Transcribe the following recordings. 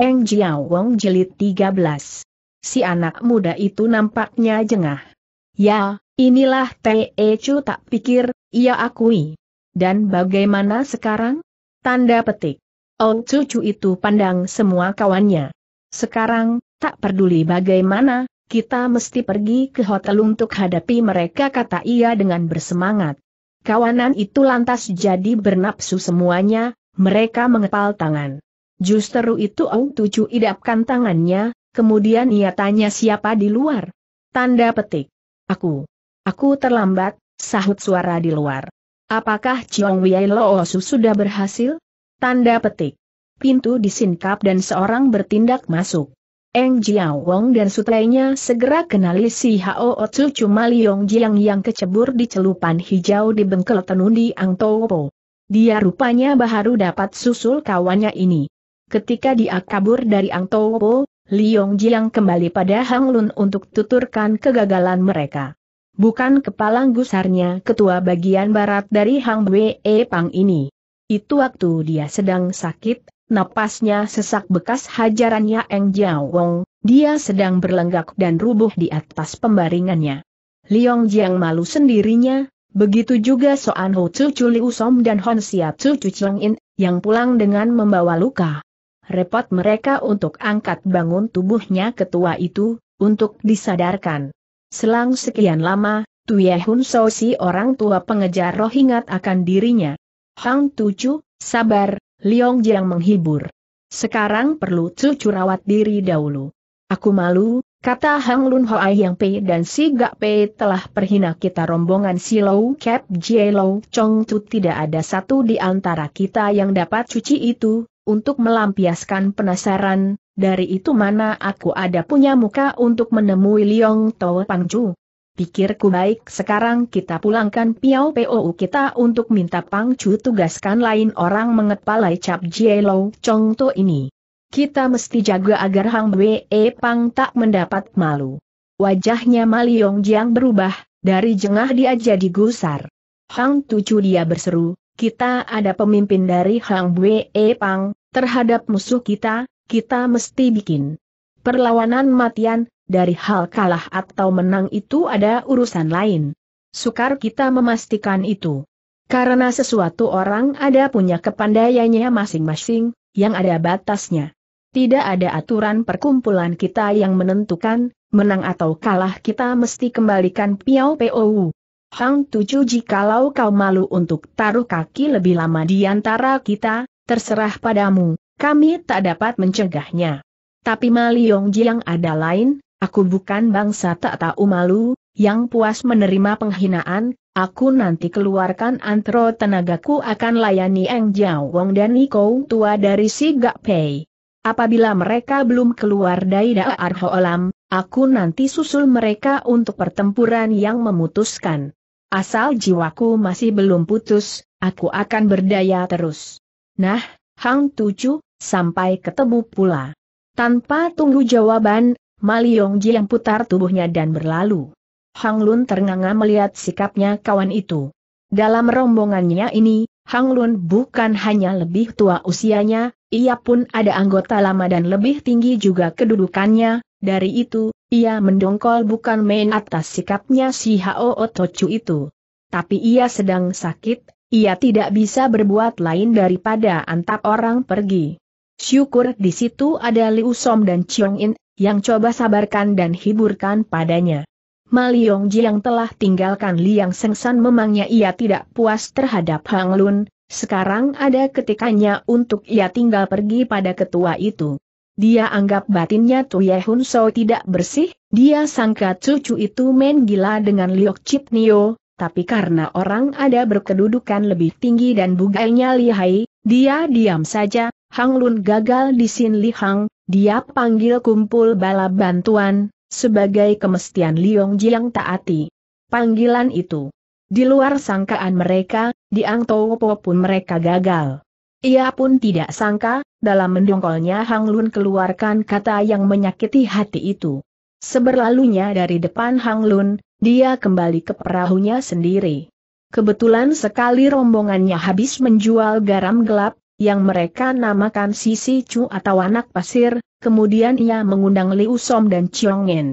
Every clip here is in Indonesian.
Eng Jiao Wong jilid 13. Si anak muda itu nampaknya jengah. Ya, inilah Te Chu tak pikir, ia akui. Dan bagaimana sekarang? Tanda petik. Oh cucu itu pandang semua kawannya. Sekarang, tak peduli bagaimana, kita mesti pergi ke hotel untuk hadapi mereka kata ia dengan bersemangat. Kawanan itu lantas jadi bernapsu semuanya, mereka mengepal tangan. Justeru itu Ong Tucu idapkan tangannya, kemudian ia tanya siapa di luar. Tanda petik. Aku. Aku terlambat, sahut suara di luar. Apakah Chiong Wei Loosu sudah berhasil? Tanda petik. Pintu disingkap dan seorang bertindak masuk. Eng Jiao Wong dan sutrainya segera kenali si Hao Otsu cuma Liong Jiang yang kecebur di celupan hijau di bengkel tenun di Ang Topo. Dia rupanya baru dapat susul kawannya ini. Ketika dia kabur dari Ang Li Liong Jiang kembali pada Hang Lun untuk tuturkan kegagalan mereka. Bukan kepala gusarnya ketua bagian barat dari Hang Wei e Pang ini. Itu waktu dia sedang sakit, napasnya sesak bekas hajarannya Eng Jiao Wong, dia sedang berlenggak dan rubuh di atas pembaringannya. Liong Jiang malu sendirinya, begitu juga Soan Ho Chu Chu Liu dan Hon Sia Chu Chu Cheng In, yang pulang dengan membawa luka repot mereka untuk angkat bangun tubuhnya ketua itu, untuk disadarkan. Selang sekian lama, Tuye Hun So si orang tua pengejar roh ingat akan dirinya. Hang Tucu, sabar, Liong Jiang menghibur. Sekarang perlu cucu rawat diri dahulu. Aku malu, kata Hang Lun Hoai Yang Pei dan Si Gak Pei telah perhina kita rombongan Si Lou Kep Jie Lou Chong Tu tidak ada satu di antara kita yang dapat cuci itu, untuk melampiaskan penasaran, dari itu mana aku ada punya muka untuk menemui Liong Tao Pangju. Pikirku baik sekarang kita pulangkan Piao POU kita untuk minta Pangju tugaskan lain orang mengepalai cap Jielo Chong To ini. Kita mesti jaga agar Hang Wei Pang tak mendapat malu. Wajahnya Maliong Jiang berubah, dari jengah dia jadi gusar. Hang Tucu dia berseru, kita ada pemimpin dari Hang e Pang, terhadap musuh kita, kita mesti bikin perlawanan matian, dari hal kalah atau menang itu ada urusan lain. Sukar kita memastikan itu. Karena sesuatu orang ada punya kepandaiannya masing-masing, yang ada batasnya. Tidak ada aturan perkumpulan kita yang menentukan, menang atau kalah kita mesti kembalikan Piau POU. Hang Tucu jikalau kau malu untuk taruh kaki lebih lama di antara kita, terserah padamu, kami tak dapat mencegahnya. Tapi Maliong Jiang ada lain, aku bukan bangsa tak tahu malu, yang puas menerima penghinaan, aku nanti keluarkan antro tenagaku akan layani Eng Jiao Wong dan Niko tua dari si Gak Pei. Apabila mereka belum keluar dari Da'ar Ho'olam, aku nanti susul mereka untuk pertempuran yang memutuskan. Asal jiwaku masih belum putus, aku akan berdaya terus. Nah, Hang Tucu, sampai ketemu pula. Tanpa tunggu jawaban, Maliong yang putar tubuhnya dan berlalu. Hang Lun ternganga melihat sikapnya kawan itu. Dalam rombongannya ini, Hang Lun bukan hanya lebih tua usianya, ia pun ada anggota lama dan lebih tinggi juga kedudukannya, dari itu, ia mendongkol bukan main atas sikapnya si Hao Otocu itu. Tapi ia sedang sakit, ia tidak bisa berbuat lain daripada antap orang pergi. Syukur di situ ada Liu Som dan Chiong In, yang coba sabarkan dan hiburkan padanya. Liong Ji yang telah tinggalkan Liang Sengsan memangnya ia tidak puas terhadap Hang Lun, sekarang ada ketikanya untuk ia tinggal pergi pada ketua itu. Dia anggap batinnya Tuye Hun So tidak bersih, dia sangka cucu itu main gila dengan Liok Chip Nio, tapi karena orang ada berkedudukan lebih tinggi dan bugainya lihai, dia diam saja, Hang Lun gagal di Sin Li Hang, dia panggil kumpul bala bantuan, sebagai kemestian Liong Jiang taati. Panggilan itu. Di luar sangkaan mereka, di Ang Towo pun mereka gagal. Ia pun tidak sangka, dalam mendongkolnya Hang Lun keluarkan kata yang menyakiti hati itu. Seberlalunya dari depan Hang Lun, dia kembali ke perahunya sendiri. Kebetulan sekali rombongannya habis menjual garam gelap, yang mereka namakan Sisi Chu atau anak pasir, kemudian ia mengundang Liu Som dan Chiong En.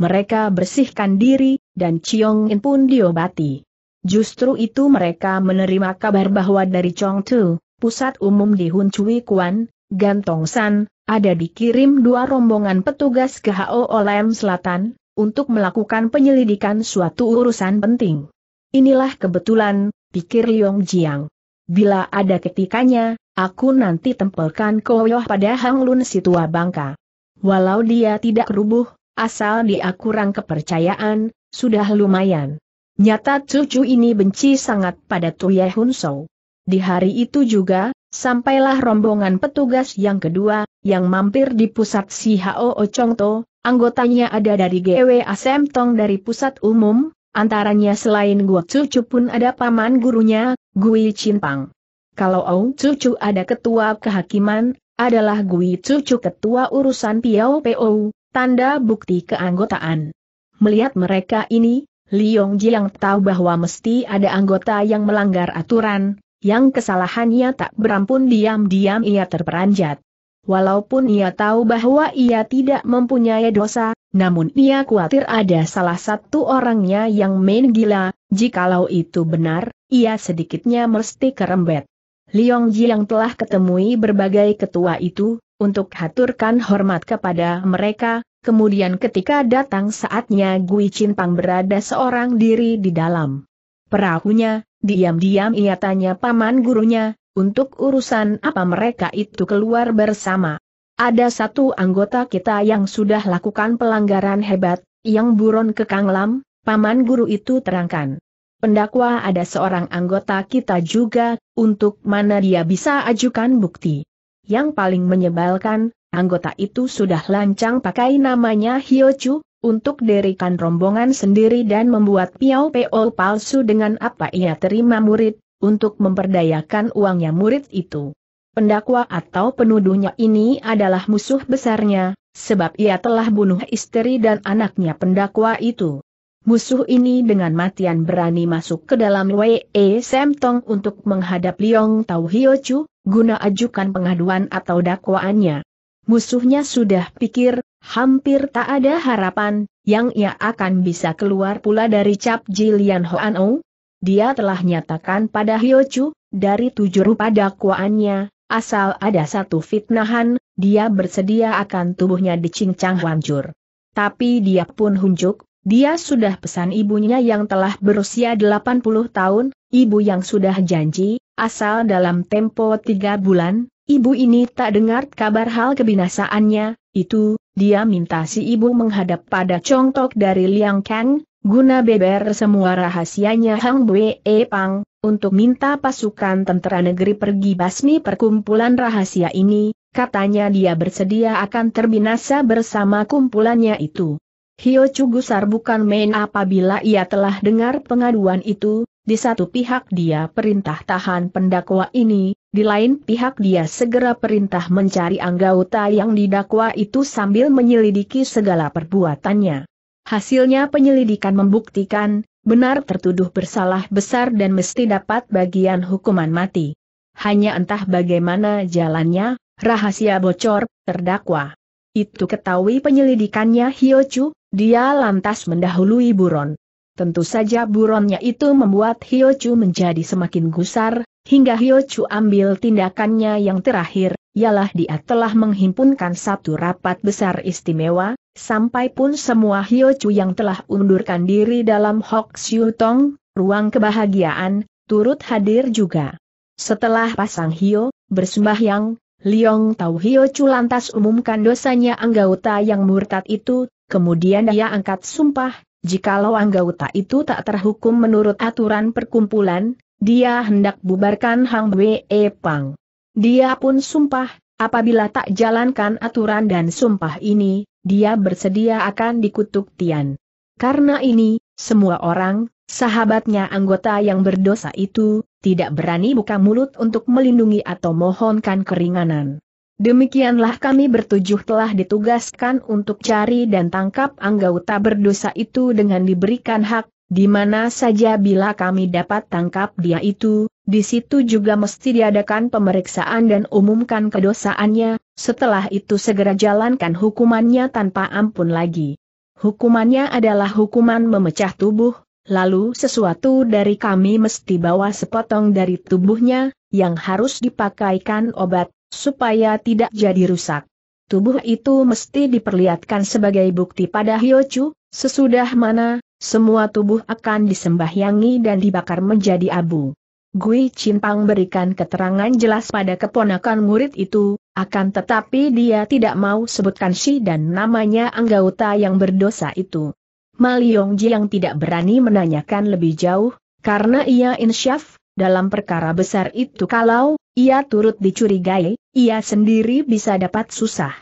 Mereka bersihkan diri, dan Chiong En pun diobati. Justru itu mereka menerima kabar bahwa dari Chong Tu, pusat umum di Hun Cui Kuan, Gantong San, ada dikirim dua rombongan petugas ke HO Olem Selatan, untuk melakukan penyelidikan suatu urusan penting. Inilah kebetulan, pikir Liong Jiang. Bila ada ketikanya, aku nanti tempelkan koyoh pada Hang Lun Situa Bangka. Walau dia tidak rubuh, asal dia kurang kepercayaan, sudah lumayan. Nyata cucu ini benci sangat pada Tuyeh Hun Sou. Di hari itu juga, sampailah rombongan petugas yang kedua, yang mampir di pusat si Hao Chongto, anggotanya ada dari GW Asemtong dari pusat umum, antaranya selain Guo Cucu pun ada paman gurunya, Gui Pang. Kalau Ong Cucu ada ketua kehakiman, adalah Gui Cucu ketua urusan Piao Po, tanda bukti keanggotaan. Melihat mereka ini, Liong Jiang tahu bahwa mesti ada anggota yang melanggar aturan, yang kesalahannya tak berampun diam-diam ia terperanjat. Walaupun ia tahu bahwa ia tidak mempunyai dosa, namun ia khawatir ada salah satu orangnya yang main gila, jikalau itu benar, ia sedikitnya mesti kerembet. Liong yang telah ketemui berbagai ketua itu, untuk haturkan hormat kepada mereka, kemudian ketika datang saatnya Gui Chin Pang berada seorang diri di dalam Perahunya, diam-diam ia tanya paman gurunya, untuk urusan apa mereka itu keluar bersama. Ada satu anggota kita yang sudah lakukan pelanggaran hebat, yang buron ke Kanglam, paman guru itu terangkan. Pendakwa ada seorang anggota kita juga, untuk mana dia bisa ajukan bukti. Yang paling menyebalkan, anggota itu sudah lancang pakai namanya Chu, untuk dirikan rombongan sendiri dan membuat Piao po palsu dengan apa ia terima murid, untuk memperdayakan uangnya murid itu. Pendakwa atau penuduhnya ini adalah musuh besarnya, sebab ia telah bunuh istri dan anaknya pendakwa itu. Musuh ini dengan matian berani masuk ke dalam Wei e Semtong untuk menghadap Liong Tau Chu guna ajukan pengaduan atau dakwaannya. Musuhnya sudah pikir, hampir tak ada harapan, yang ia akan bisa keluar pula dari cap Jilian Hoano. Dia telah nyatakan pada Hyochu, dari tujuh rupa dakwaannya, asal ada satu fitnahan, dia bersedia akan tubuhnya dicincang hancur. Tapi dia pun hunjuk, dia sudah pesan ibunya yang telah berusia 80 tahun, ibu yang sudah janji, asal dalam tempo tiga bulan, Ibu ini tak dengar kabar hal kebinasaannya, itu, dia minta si ibu menghadap pada congtok dari Liang Kang, guna beber semua rahasianya Hang E Pang, untuk minta pasukan tentara negeri pergi basmi perkumpulan rahasia ini, katanya dia bersedia akan terbinasa bersama kumpulannya itu. Hio gusar bukan main apabila ia telah dengar pengaduan itu, di satu pihak dia perintah tahan pendakwa ini, di lain pihak dia segera perintah mencari anggota yang didakwa itu sambil menyelidiki segala perbuatannya. Hasilnya penyelidikan membuktikan, benar tertuduh bersalah besar dan mesti dapat bagian hukuman mati. Hanya entah bagaimana jalannya, rahasia bocor, terdakwa. Itu ketahui penyelidikannya Hiochu, dia lantas mendahului buron. Tentu saja buronnya itu membuat Hyo Chu menjadi semakin gusar, hingga Hyo Chu ambil tindakannya yang terakhir, ialah dia telah menghimpunkan satu rapat besar istimewa, sampai pun semua Hyo Chu yang telah undurkan diri dalam Hok Siu Tong, ruang kebahagiaan, turut hadir juga. Setelah pasang Hyo, bersembahyang, Liong Tau Hyo Chu lantas umumkan dosanya anggota yang murtad itu, kemudian dia angkat sumpah, jikalau anggota itu tak terhukum menurut aturan perkumpulan, dia hendak bubarkan Hang Wee Pang. Dia pun sumpah, apabila tak jalankan aturan dan sumpah ini, dia bersedia akan dikutuk Tian. Karena ini, semua orang, sahabatnya anggota yang berdosa itu, tidak berani buka mulut untuk melindungi atau mohonkan keringanan. Demikianlah kami bertujuh telah ditugaskan untuk cari dan tangkap anggota berdosa itu dengan diberikan hak, di mana saja bila kami dapat tangkap dia itu, di situ juga mesti diadakan pemeriksaan dan umumkan kedosaannya, setelah itu segera jalankan hukumannya tanpa ampun lagi. Hukumannya adalah hukuman memecah tubuh, lalu sesuatu dari kami mesti bawa sepotong dari tubuhnya, yang harus dipakaikan obat, supaya tidak jadi rusak. Tubuh itu mesti diperlihatkan sebagai bukti pada Hyochu, sesudah mana, semua tubuh akan disembahyangi dan dibakar menjadi abu. Gui Cinpang berikan keterangan jelas pada keponakan murid itu, akan tetapi dia tidak mau sebutkan si dan namanya anggota yang berdosa itu. Ji yang tidak berani menanyakan lebih jauh, karena ia insyaf, dalam perkara besar itu kalau ia turut dicurigai, ia sendiri bisa dapat susah.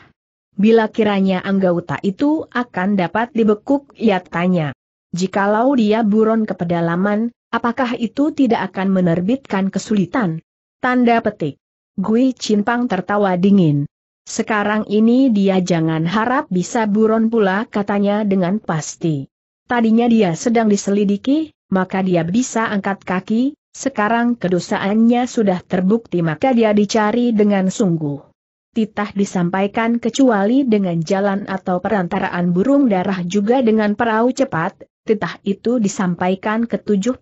Bila kiranya anggota itu akan dapat dibekuk, ia tanya. Jikalau dia buron ke pedalaman, apakah itu tidak akan menerbitkan kesulitan? Tanda petik. Gui Cinpang tertawa dingin. Sekarang ini dia jangan harap bisa buron pula katanya dengan pasti. Tadinya dia sedang diselidiki, maka dia bisa angkat kaki, sekarang kedosaannya sudah terbukti maka dia dicari dengan sungguh. Titah disampaikan kecuali dengan jalan atau perantaraan burung darah juga dengan perahu cepat, titah itu disampaikan ke 74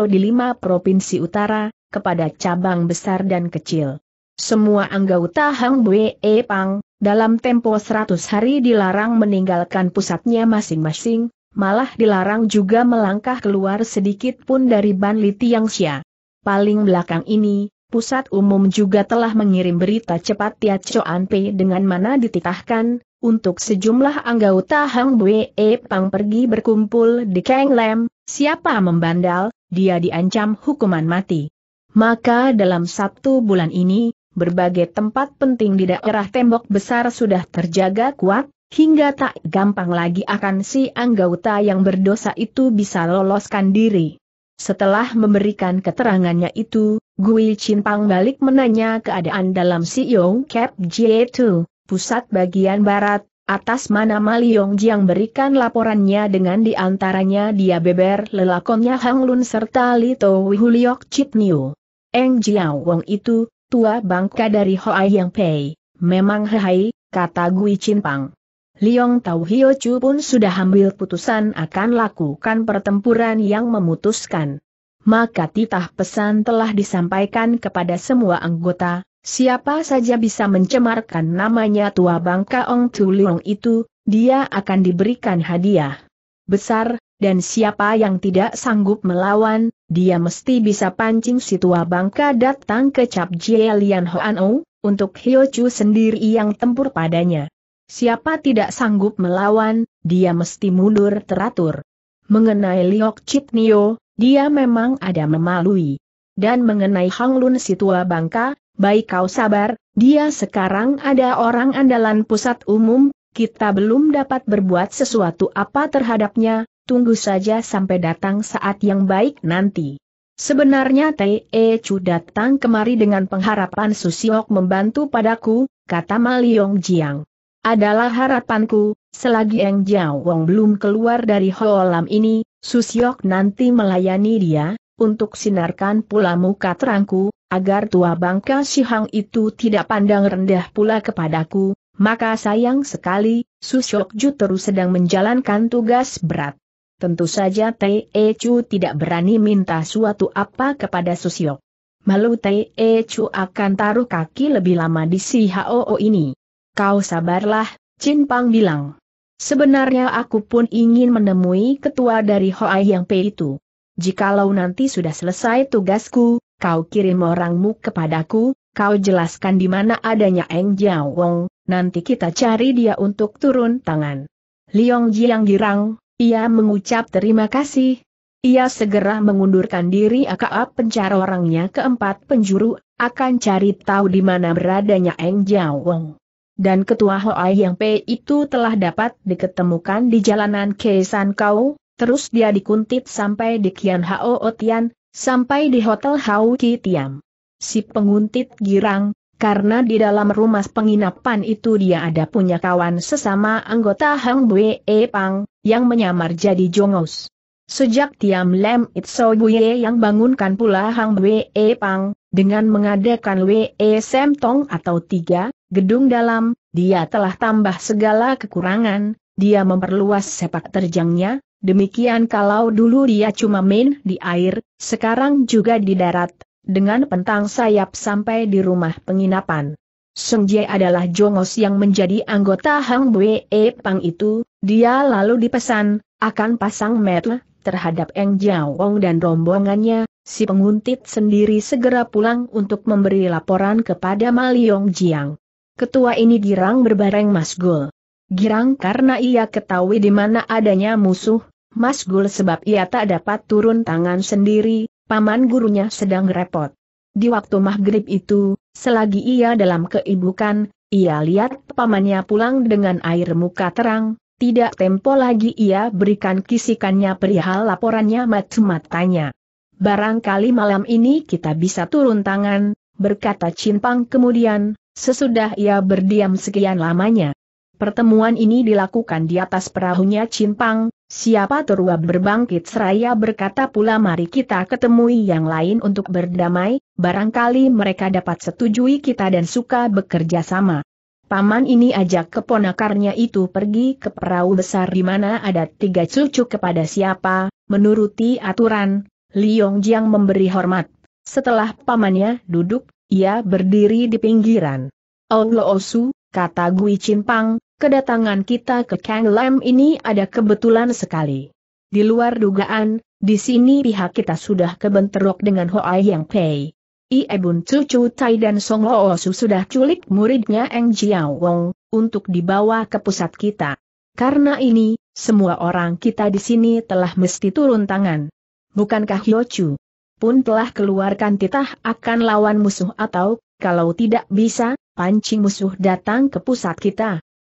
lo di 5 provinsi utara, kepada cabang besar dan kecil. Semua anggota Hang e Pang, dalam tempo 100 hari dilarang meninggalkan pusatnya masing-masing, malah dilarang juga melangkah keluar sedikit pun dari Ban Li sia Paling belakang ini, pusat umum juga telah mengirim berita cepat Tia Choan Pei dengan mana dititahkan, untuk sejumlah anggota Hang Bue Pang pergi berkumpul di Kang Lam, siapa membandal, dia diancam hukuman mati. Maka dalam satu bulan ini, berbagai tempat penting di daerah tembok besar sudah terjaga kuat, Hingga tak gampang lagi akan si anggota yang berdosa itu bisa loloskan diri. Setelah memberikan keterangannya itu, Gui Pang balik menanya keadaan dalam si Yong Jie Jietu, pusat bagian barat, atas mana Maliong Jiang berikan laporannya dengan diantaranya dia beber lelakonnya Hang Lun serta Lito Wihuliok Chit Niu. Eng Jiao Wong itu, tua bangka dari Hoa Yang Pei, memang hehai, kata Gui Pang. Liong Tau Hio Chu pun sudah ambil putusan akan lakukan pertempuran yang memutuskan. Maka titah pesan telah disampaikan kepada semua anggota, siapa saja bisa mencemarkan namanya tua bangka Ong Tu Liong itu, dia akan diberikan hadiah besar, dan siapa yang tidak sanggup melawan, dia mesti bisa pancing si tua bangka datang ke Cap Jie Lian Hoan Ong, untuk Hio Chu sendiri yang tempur padanya. Siapa tidak sanggup melawan, dia mesti mundur teratur. Mengenai Liok Nio, dia memang ada memalui. Dan mengenai Hang Lun Situa Bangka, baik kau sabar, dia sekarang ada orang andalan pusat umum, kita belum dapat berbuat sesuatu apa terhadapnya, tunggu saja sampai datang saat yang baik nanti. Sebenarnya T.E. E Chu datang kemari dengan pengharapan Susiok membantu padaku, kata Maliong Jiang adalah harapanku, selagi yang Jiao Wong belum keluar dari holam ini, Susyok nanti melayani dia, untuk sinarkan pula muka terangku, agar tua bangka Sihang itu tidak pandang rendah pula kepadaku, maka sayang sekali, Susyok terus sedang menjalankan tugas berat. Tentu saja Te e Chu tidak berani minta suatu apa kepada Susyok. Malu Te e Chu akan taruh kaki lebih lama di si Hao ini. Kau sabarlah, Chin Pang bilang. Sebenarnya aku pun ingin menemui ketua dari Hoai Yang Pei itu. Jikalau nanti sudah selesai tugasku, kau kirim orangmu kepadaku, kau jelaskan di mana adanya Eng Jiao Wong, nanti kita cari dia untuk turun tangan. Liong Jiang girang, ia mengucap terima kasih. Ia segera mengundurkan diri aka pencar orangnya keempat penjuru, akan cari tahu di mana beradanya Eng Jiao Wong dan ketua Hoai yang P itu telah dapat diketemukan di jalanan Kesan Kau, terus dia dikuntit sampai di Kian Hao Otian, sampai di Hotel Hau Ki Tiam. Si penguntit girang, karena di dalam rumah penginapan itu dia ada punya kawan sesama anggota Hang Bue e Pang, yang menyamar jadi jongos. Sejak Tiam Lem Itso Buye yang bangunkan pula Hang Bue e Pang, dengan mengadakan WE e Tong atau tiga, gedung dalam, dia telah tambah segala kekurangan, dia memperluas sepak terjangnya, demikian kalau dulu dia cuma main di air, sekarang juga di darat, dengan pentang sayap sampai di rumah penginapan. Sung Jie adalah Jongos yang menjadi anggota Hang e Pang itu, dia lalu dipesan, akan pasang metel terhadap Eng Jiao Jiawong dan rombongannya, si penguntit sendiri segera pulang untuk memberi laporan kepada Liong Jiang ketua ini girang berbareng Masgul. Girang karena ia ketahui di mana adanya musuh, Masgul sebab ia tak dapat turun tangan sendiri, paman gurunya sedang repot. Di waktu maghrib itu, selagi ia dalam keibukan, ia lihat pamannya pulang dengan air muka terang, tidak tempo lagi ia berikan kisikannya perihal laporannya macam matanya Barangkali malam ini kita bisa turun tangan, berkata Cinpang kemudian, Sesudah ia berdiam sekian lamanya. Pertemuan ini dilakukan di atas perahunya Cimpang, siapa terua berbangkit seraya berkata pula mari kita ketemui yang lain untuk berdamai, barangkali mereka dapat setujui kita dan suka bekerja sama. Paman ini ajak keponakarnya itu pergi ke perahu besar di mana ada tiga cucu kepada siapa, menuruti aturan, Liong Jiang memberi hormat. Setelah pamannya duduk, ia berdiri di pinggiran. Osu, kata Gui Cimpang, kedatangan kita ke Kang Lam ini ada kebetulan sekali. Di luar dugaan, di sini pihak kita sudah kebenterok dengan Hoa Yang Pei. Ie Bun Cucu Tai dan Song Osu sudah culik muridnya Eng Jiao Wong, untuk dibawa ke pusat kita. Karena ini, semua orang kita di sini telah mesti turun tangan. Bukankah Chu? pun telah keluarkan titah akan lawan musuh atau, kalau tidak bisa, pancing musuh datang ke pusat kita.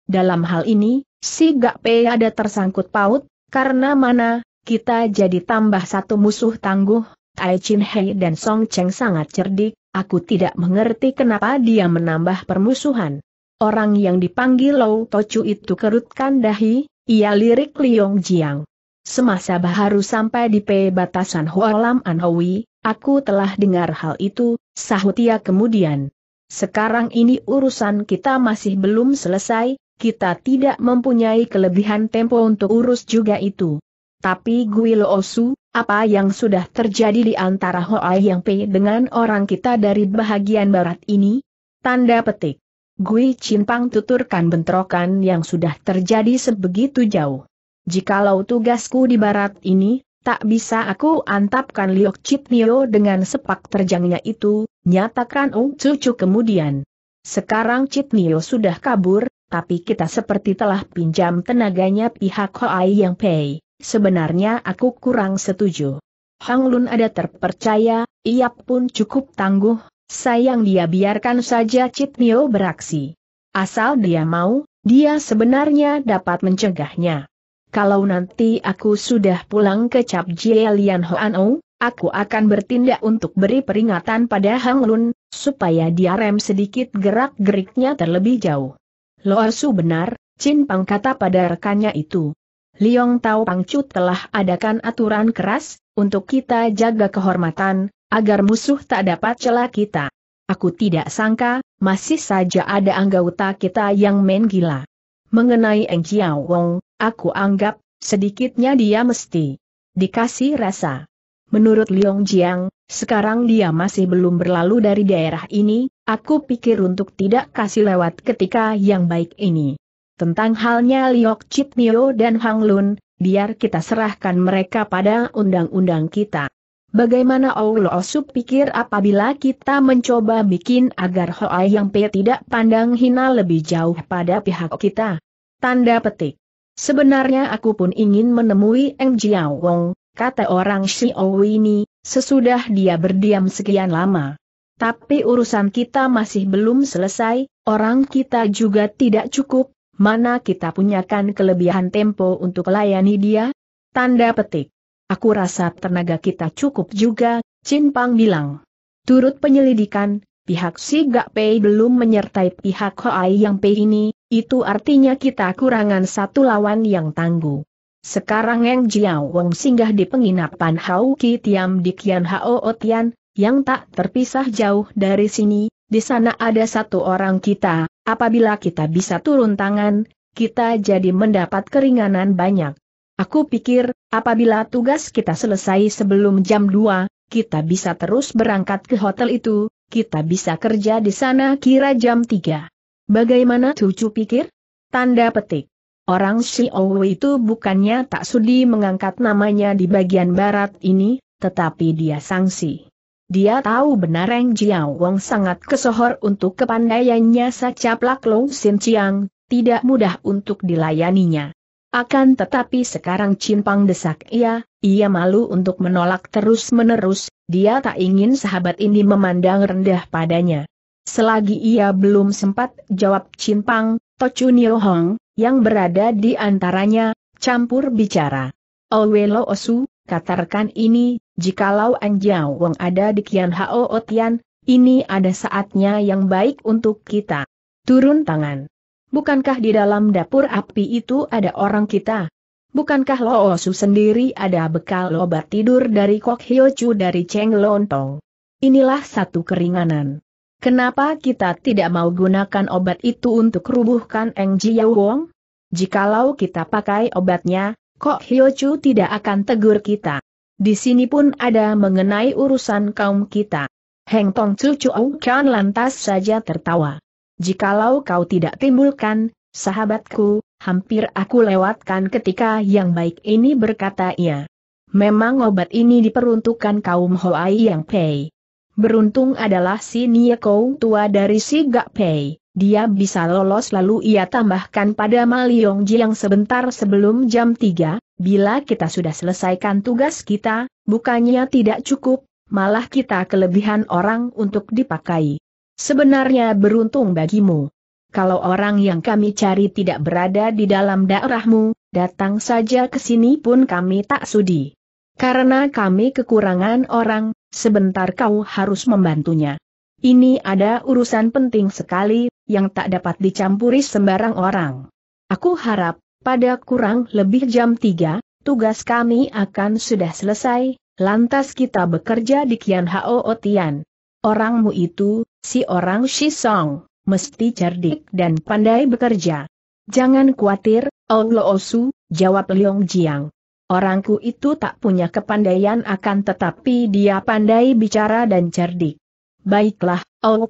Dalam hal ini, si gak pe ada tersangkut paut, karena mana, kita jadi tambah satu musuh tangguh, Tai Chin Hei dan Song Cheng sangat cerdik, aku tidak mengerti kenapa dia menambah permusuhan. Orang yang dipanggil Lou Tocu itu kerutkan dahi, ia lirik Liong Jiang. Semasa Baharu sampai di perbatasan Hualam Anhui, aku telah dengar hal itu, sahut kemudian. Sekarang ini urusan kita masih belum selesai, kita tidak mempunyai kelebihan tempo untuk urus juga itu. Tapi Guilo Osu, apa yang sudah terjadi di antara Hoai Yang Pei dengan orang kita dari bahagian barat ini? Tanda petik. Gui Pang tuturkan bentrokan yang sudah terjadi sebegitu jauh. Jikalau tugasku di barat ini, tak bisa aku antapkan Liok Nio dengan sepak terjangnya itu, nyatakan Ung Cucu kemudian. Sekarang Nio sudah kabur, tapi kita seperti telah pinjam tenaganya pihak Hoai Yang Pei. Sebenarnya aku kurang setuju. Hang Lun ada terpercaya, ia pun cukup tangguh, sayang dia biarkan saja Nio beraksi. Asal dia mau, dia sebenarnya dapat mencegahnya kalau nanti aku sudah pulang ke Cap Jie Lian Hoan aku akan bertindak untuk beri peringatan pada Hang Lun, supaya dia rem sedikit gerak-geriknya terlebih jauh. Lo Su benar, Chin Pang kata pada rekannya itu. Liong Tao Pangcu telah adakan aturan keras, untuk kita jaga kehormatan, agar musuh tak dapat celah kita. Aku tidak sangka, masih saja ada anggota kita yang main gila. Mengenai Eng Chiao Wong, aku anggap, sedikitnya dia mesti dikasih rasa. Menurut Liong Jiang, sekarang dia masih belum berlalu dari daerah ini, aku pikir untuk tidak kasih lewat ketika yang baik ini. Tentang halnya Liok Chit Nio dan Hang Lun, biar kita serahkan mereka pada undang-undang kita. Bagaimana Allah Sub pikir apabila kita mencoba bikin agar Hoa Yang Pe tidak pandang hina lebih jauh pada pihak kita? Tanda petik. Sebenarnya aku pun ingin menemui Eng Jiao Wong, kata orang Si ini, sesudah dia berdiam sekian lama. Tapi urusan kita masih belum selesai, orang kita juga tidak cukup, mana kita punyakan kelebihan tempo untuk layani dia? Tanda petik. Aku rasa tenaga kita cukup juga, Chin Pang bilang. Turut penyelidikan, pihak Si Gak Pei belum menyertai pihak Hoai Yang Pei ini, itu artinya kita kurangan satu lawan yang tangguh. Sekarang Eng Jiao Wong singgah di penginapan Hau Ki Tiam di Kian Hao Tian, yang tak terpisah jauh dari sini, di sana ada satu orang kita, apabila kita bisa turun tangan, kita jadi mendapat keringanan banyak. Aku pikir, apabila tugas kita selesai sebelum jam 2, kita bisa terus berangkat ke hotel itu, kita bisa kerja di sana kira jam 3. Bagaimana cucu pikir? Tanda petik. Orang Xiaowu itu bukannya tak sudi mengangkat namanya di bagian barat ini, tetapi dia sangsi. Dia tahu benar Reng Jiao Wong sangat kesohor untuk kepandaiannya sacaplak Long Sin Chiang, tidak mudah untuk dilayaninya. Akan tetapi sekarang cimpang desak ia, ia malu untuk menolak terus-menerus, dia tak ingin sahabat ini memandang rendah padanya. Selagi ia belum sempat jawab cimpang, Tocunio Hong, yang berada di antaranya, campur bicara. Owelo Osu, katakan ini, jikalau Anjiao Wong ada di Kian Hao Otian, ini ada saatnya yang baik untuk kita. Turun tangan. Bukankah di dalam dapur api itu ada orang kita? Bukankah Lo Osu sendiri ada bekal obat tidur dari Kok Hyo Chu dari Cheng Lontong? Inilah satu keringanan. Kenapa kita tidak mau gunakan obat itu untuk rubuhkan Eng Jiao Wong? Jikalau kita pakai obatnya, Kok Hyo Chu tidak akan tegur kita. Di sini pun ada mengenai urusan kaum kita. Heng Tong Chu Chu Kan lantas saja tertawa. Jikalau kau tidak timbulkan, sahabatku, hampir aku lewatkan ketika yang baik ini berkata ia. Memang obat ini diperuntukkan kaum Hoai yang Pei. Beruntung adalah si Nieko tua dari si Gak Pei. Dia bisa lolos lalu ia tambahkan pada Maliong yang sebentar sebelum jam 3, bila kita sudah selesaikan tugas kita, bukannya tidak cukup, malah kita kelebihan orang untuk dipakai. Sebenarnya beruntung bagimu. Kalau orang yang kami cari tidak berada di dalam daerahmu, datang saja ke sini pun kami tak sudi. Karena kami kekurangan orang, sebentar kau harus membantunya. Ini ada urusan penting sekali, yang tak dapat dicampuri sembarang orang. Aku harap, pada kurang lebih jam 3, tugas kami akan sudah selesai, lantas kita bekerja di Kian Hao Tian. Orangmu itu, si orang Shisong, mesti cerdik dan pandai bekerja. Jangan khawatir, Allah Osu, jawab Leong Jiang. Orangku itu tak punya kepandaian akan tetapi dia pandai bicara dan cerdik. Baiklah,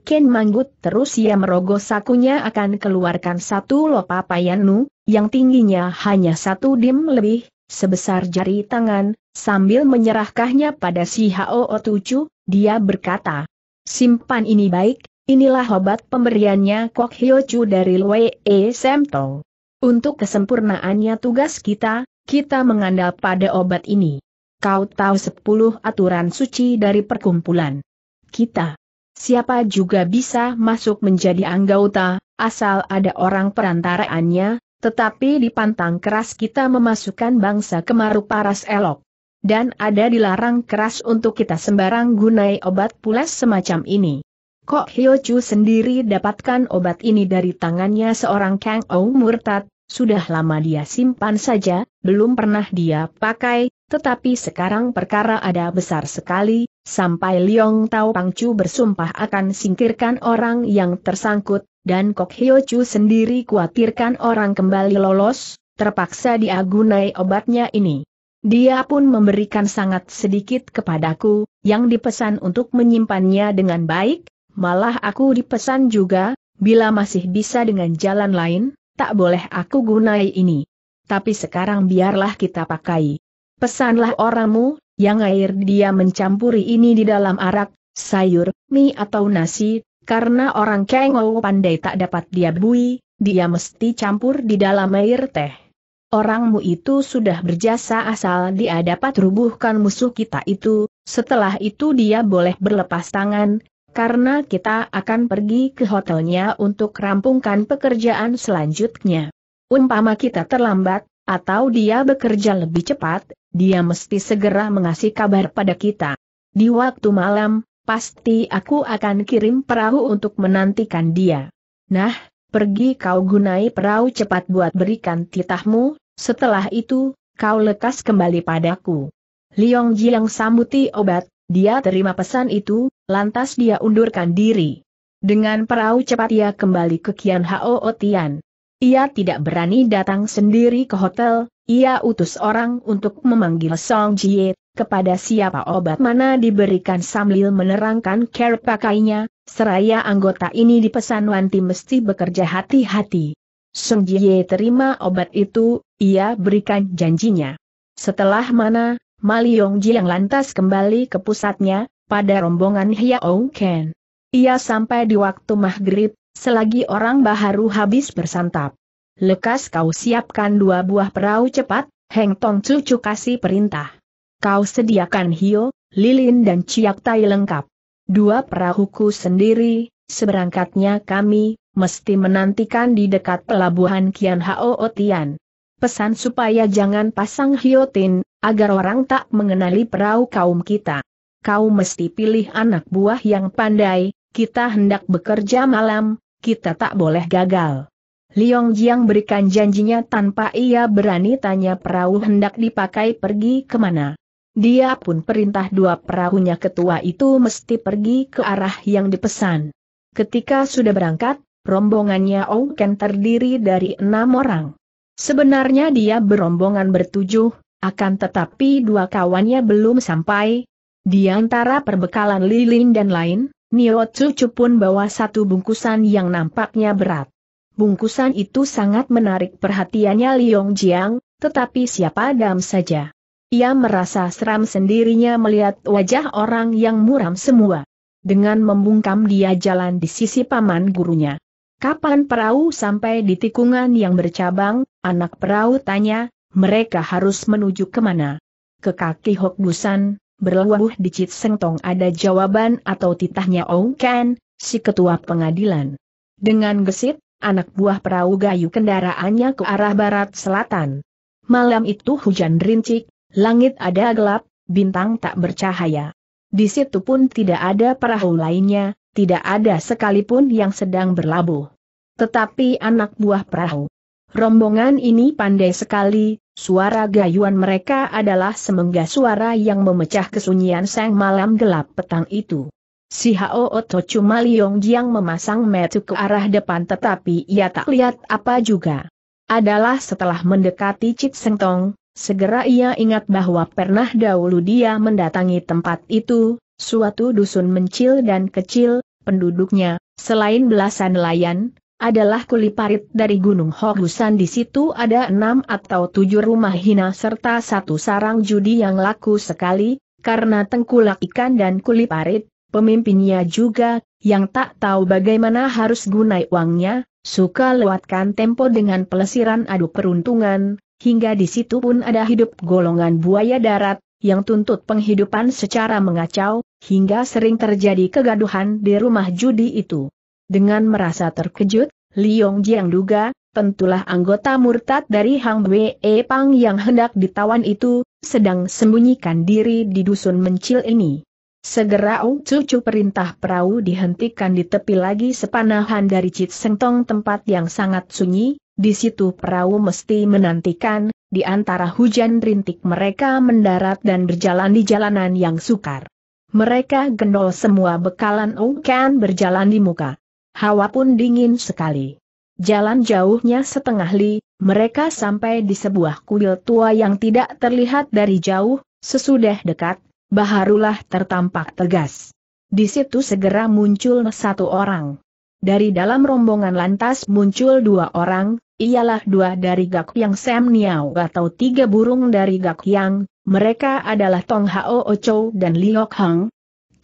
Ken manggut terus ia merogoh sakunya akan keluarkan satu lopa payanu, yang tingginya hanya satu dim lebih, sebesar jari tangan, sambil menyerahkannya pada si Hao Tucu, dia berkata, Simpan ini baik, inilah obat pemberiannya Kok Hyo Chu dari Lwee E Semto. Untuk kesempurnaannya tugas kita, kita mengandal pada obat ini. Kau tahu sepuluh aturan suci dari perkumpulan. Kita. Siapa juga bisa masuk menjadi anggota, asal ada orang perantaraannya, tetapi dipantang keras kita memasukkan bangsa kemaru paras elok dan ada dilarang keras untuk kita sembarang gunai obat pules semacam ini. Kok Hyo Chu sendiri dapatkan obat ini dari tangannya seorang Kang Ou murtad, sudah lama dia simpan saja, belum pernah dia pakai, tetapi sekarang perkara ada besar sekali, sampai Liong Tao Chu bersumpah akan singkirkan orang yang tersangkut, dan Kok Hyo Chu sendiri khawatirkan orang kembali lolos, terpaksa dia gunai obatnya ini. Dia pun memberikan sangat sedikit kepadaku, yang dipesan untuk menyimpannya dengan baik, malah aku dipesan juga, bila masih bisa dengan jalan lain, tak boleh aku gunai ini. Tapi sekarang biarlah kita pakai. Pesanlah orangmu, yang air dia mencampuri ini di dalam arak, sayur, mie atau nasi, karena orang kengau pandai tak dapat dia bui, dia mesti campur di dalam air teh orangmu itu sudah berjasa asal dia dapat rubuhkan musuh kita itu, setelah itu dia boleh berlepas tangan, karena kita akan pergi ke hotelnya untuk rampungkan pekerjaan selanjutnya. Umpama kita terlambat, atau dia bekerja lebih cepat, dia mesti segera mengasih kabar pada kita. Di waktu malam, pasti aku akan kirim perahu untuk menantikan dia. Nah, pergi kau gunai perahu cepat buat berikan titahmu, setelah itu, kau lekas kembali padaku. Liong Jiang sambuti obat, dia terima pesan itu, lantas dia undurkan diri. Dengan perahu cepat ia kembali ke Kian Hao Tian. Ia tidak berani datang sendiri ke hotel, ia utus orang untuk memanggil Song Jie, kepada siapa obat mana diberikan sambil menerangkan care pakainya, seraya anggota ini dipesan Wanti mesti bekerja hati-hati. Song Jie terima obat itu, ia berikan janjinya. Setelah mana, Maliong Jiang lantas kembali ke pusatnya, pada rombongan Hiao Ken. Ia sampai di waktu maghrib, selagi orang baharu habis bersantap. Lekas kau siapkan dua buah perahu cepat, Heng Tong Cucu kasih perintah. Kau sediakan hio, lilin dan ciak tai lengkap. Dua perahuku sendiri, seberangkatnya kami, mesti menantikan di dekat pelabuhan Kian Hao Tian pesan supaya jangan pasang hiotin, agar orang tak mengenali perahu kaum kita. Kau mesti pilih anak buah yang pandai, kita hendak bekerja malam, kita tak boleh gagal. Liong Jiang berikan janjinya tanpa ia berani tanya perahu hendak dipakai pergi kemana. Dia pun perintah dua perahunya ketua itu mesti pergi ke arah yang dipesan. Ketika sudah berangkat, rombongannya Ong Ken terdiri dari enam orang. Sebenarnya dia berombongan bertujuh, akan tetapi dua kawannya belum sampai. Di antara perbekalan lilin dan lain, Nio Cucu pun bawa satu bungkusan yang nampaknya berat. Bungkusan itu sangat menarik perhatiannya Liong Jiang, tetapi siapa dam saja. Ia merasa seram sendirinya melihat wajah orang yang muram semua. Dengan membungkam dia jalan di sisi paman gurunya. Kapan perahu sampai di tikungan yang bercabang, anak perahu tanya, mereka harus menuju kemana? Ke kaki Hok Busan, berlubuh di Cit Sengtong ada jawaban atau titahnya Ong Ken, si ketua pengadilan. Dengan gesit, anak buah perahu gayu kendaraannya ke arah barat selatan. Malam itu hujan rincik, langit ada gelap, bintang tak bercahaya. Di situ pun tidak ada perahu lainnya, tidak ada sekalipun yang sedang berlabuh. Tetapi anak buah perahu. Rombongan ini pandai sekali, suara gayuan mereka adalah semengga suara yang memecah kesunyian sang malam gelap petang itu. Si Hao Oto cuma Liong Jiang memasang metu ke arah depan tetapi ia tak lihat apa juga. Adalah setelah mendekati Cik Sengtong, Segera ia ingat bahwa pernah dahulu dia mendatangi tempat itu, Suatu dusun mencil dan kecil, penduduknya, selain belasan nelayan, adalah kuli parit dari Gunung Hogusan di situ ada enam atau tujuh rumah hina serta satu sarang judi yang laku sekali, karena tengkulak ikan dan kuli parit, pemimpinnya juga, yang tak tahu bagaimana harus gunai uangnya, suka lewatkan tempo dengan pelesiran adu peruntungan, hingga di situ pun ada hidup golongan buaya darat, yang tuntut penghidupan secara mengacau, hingga sering terjadi kegaduhan di rumah judi itu. Dengan merasa terkejut, Liong Jiang duga, tentulah anggota murtad dari Hang Wei Pang yang hendak ditawan itu, sedang sembunyikan diri di dusun mencil ini. Segera Ong Cucu perintah perahu dihentikan di tepi lagi sepanahan dari Cit Sengtong tempat yang sangat sunyi, di situ perahu mesti menantikan, di antara hujan rintik mereka mendarat dan berjalan di jalanan yang sukar. Mereka gendol semua bekalan ungkan berjalan di muka. Hawa pun dingin sekali. Jalan jauhnya setengah li, mereka sampai di sebuah kuil tua yang tidak terlihat dari jauh, sesudah dekat, baharulah tertampak tegas. Di situ segera muncul satu orang. Dari dalam rombongan lantas muncul dua orang, ialah dua dari Gak Yang Sam Niao atau tiga burung dari Gak Yang, mereka adalah Tong Hao Ocho dan Liok Hang.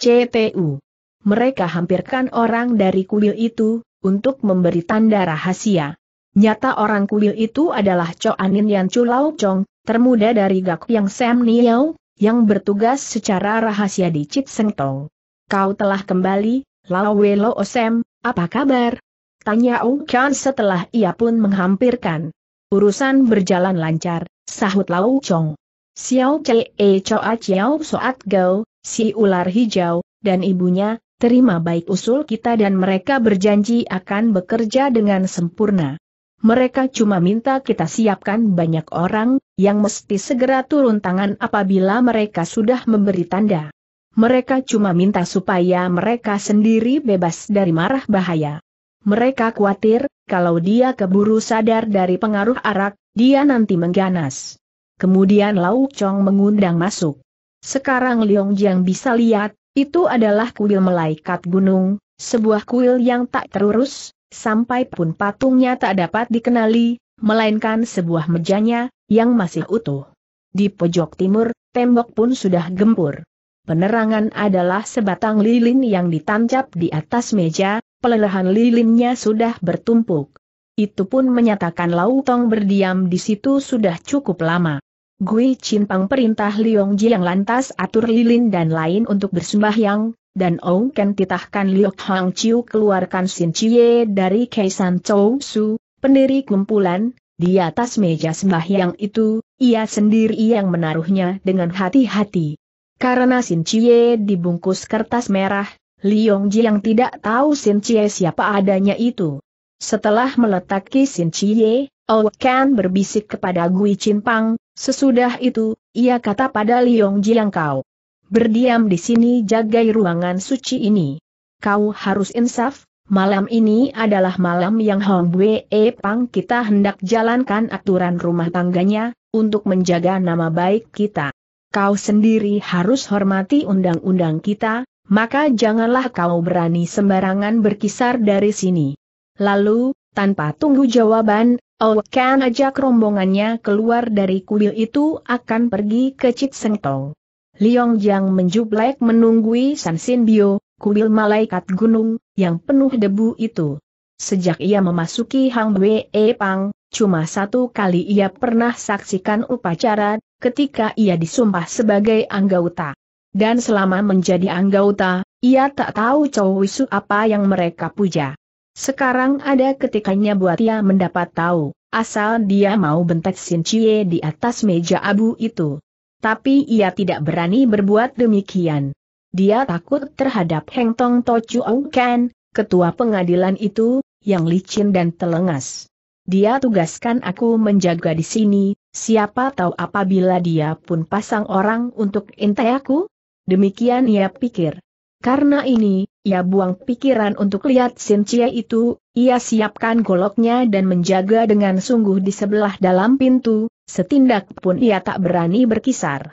CTU. Mereka hampirkan orang dari kuil itu, untuk memberi tanda rahasia. Nyata orang kuil itu adalah Cho Anin Yan Chulau Chong, termuda dari Gak Yang Sam Niao, yang bertugas secara rahasia di Chit Seng Tong. Kau telah kembali, Lao Lo Osem, apa kabar? Tanya Ong Chan setelah ia pun menghampirkan. Urusan berjalan lancar, sahut Lau Chong. Xiao Chee Choa Xiao Soat Gao, si ular hijau, dan ibunya, terima baik usul kita dan mereka berjanji akan bekerja dengan sempurna. Mereka cuma minta kita siapkan banyak orang, yang mesti segera turun tangan apabila mereka sudah memberi tanda. Mereka cuma minta supaya mereka sendiri bebas dari marah bahaya. Mereka khawatir, kalau dia keburu sadar dari pengaruh arak, dia nanti mengganas. Kemudian Lau Chong mengundang masuk. Sekarang Liong Jiang bisa lihat, itu adalah kuil malaikat gunung, sebuah kuil yang tak terurus, sampai pun patungnya tak dapat dikenali, melainkan sebuah mejanya, yang masih utuh. Di pojok timur, tembok pun sudah gempur. Penerangan adalah sebatang lilin yang ditancap di atas meja, Pelelehan lilinnya sudah bertumpuk. Itu pun menyatakan Lau Tong berdiam di situ sudah cukup lama. Gui Cimpang perintah Liong yang lantas atur lilin dan lain untuk bersembahyang, dan Ong Ken titahkan Liok Hang Chiu keluarkan Sin Chie dari Kaisan Chou Su, pendiri kumpulan, di atas meja sembahyang itu, ia sendiri yang menaruhnya dengan hati-hati. Karena Sin Chie dibungkus kertas merah, Liong yang tidak tahu Sin Chie siapa adanya itu. Setelah meletaki Sin Chie, Kan berbisik kepada Gui Chin Pang, sesudah itu, ia kata pada Liong yang kau. Berdiam di sini jagai ruangan suci ini. Kau harus insaf, malam ini adalah malam yang Hong Bue e Pang kita hendak jalankan aturan rumah tangganya, untuk menjaga nama baik kita. Kau sendiri harus hormati undang-undang kita, maka janganlah kau berani sembarangan berkisar dari sini. Lalu, tanpa tunggu jawaban, Owekan ajak rombongannya keluar dari kuil itu akan pergi ke Cit Sengtong. Liong Jiang menjublek menunggui San Sin Bio, kuil malaikat gunung, yang penuh debu itu. Sejak ia memasuki Hang Wei e Pang, cuma satu kali ia pernah saksikan upacara, ketika ia disumpah sebagai anggota dan selama menjadi anggota, ia tak tahu Chow Wisu apa yang mereka puja. Sekarang ada ketikanya buat ia mendapat tahu, asal dia mau bentak Sin Chie di atas meja abu itu. Tapi ia tidak berani berbuat demikian. Dia takut terhadap Heng Tong To Chuo Kan, ketua pengadilan itu, yang licin dan telengas. Dia tugaskan aku menjaga di sini, siapa tahu apabila dia pun pasang orang untuk intai aku, Demikian ia pikir. Karena ini, ia buang pikiran untuk lihat Sin Cie itu, ia siapkan goloknya dan menjaga dengan sungguh di sebelah dalam pintu, setindak pun ia tak berani berkisar.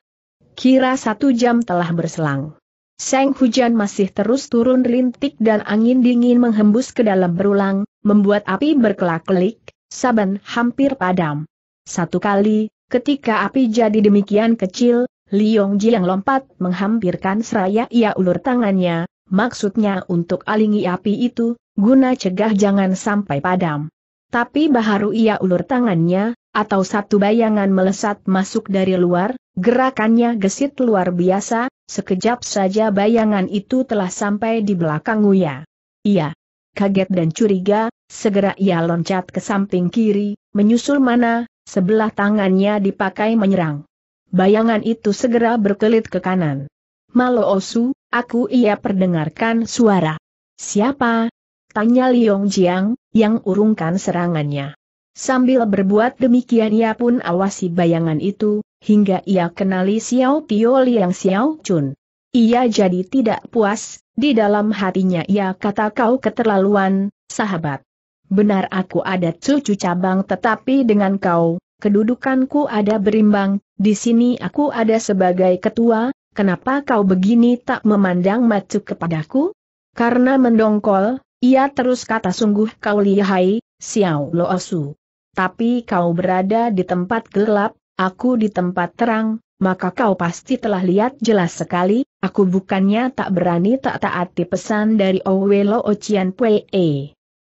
Kira satu jam telah berselang. Seng hujan masih terus turun rintik dan angin dingin menghembus ke dalam berulang, membuat api berkelak-kelik, saban hampir padam. Satu kali, ketika api jadi demikian kecil, Liong Jiang lompat menghampirkan seraya ia ulur tangannya, maksudnya untuk alingi api itu, guna cegah jangan sampai padam. Tapi baharu ia ulur tangannya, atau satu bayangan melesat masuk dari luar, gerakannya gesit luar biasa, sekejap saja bayangan itu telah sampai di belakang Uya. Ia kaget dan curiga, segera ia loncat ke samping kiri, menyusul mana, sebelah tangannya dipakai menyerang. Bayangan itu segera berkelit ke kanan. Malo Osu, aku ia perdengarkan suara. Siapa? Tanya Liong Jiang, yang urungkan serangannya. Sambil berbuat demikian ia pun awasi bayangan itu, hingga ia kenali Xiao Tio Liang Xiao Chun. Ia jadi tidak puas, di dalam hatinya ia kata kau keterlaluan, sahabat. Benar aku ada cucu cabang tetapi dengan kau, kedudukanku ada berimbang, di sini aku ada sebagai ketua, kenapa kau begini tak memandang macu kepadaku? Karena mendongkol, ia terus kata sungguh kau lihai, Xiao Lo Su. Tapi kau berada di tempat gelap, aku di tempat terang, maka kau pasti telah lihat jelas sekali, aku bukannya tak berani tak taati pesan dari Owe Lo Ochian Pue.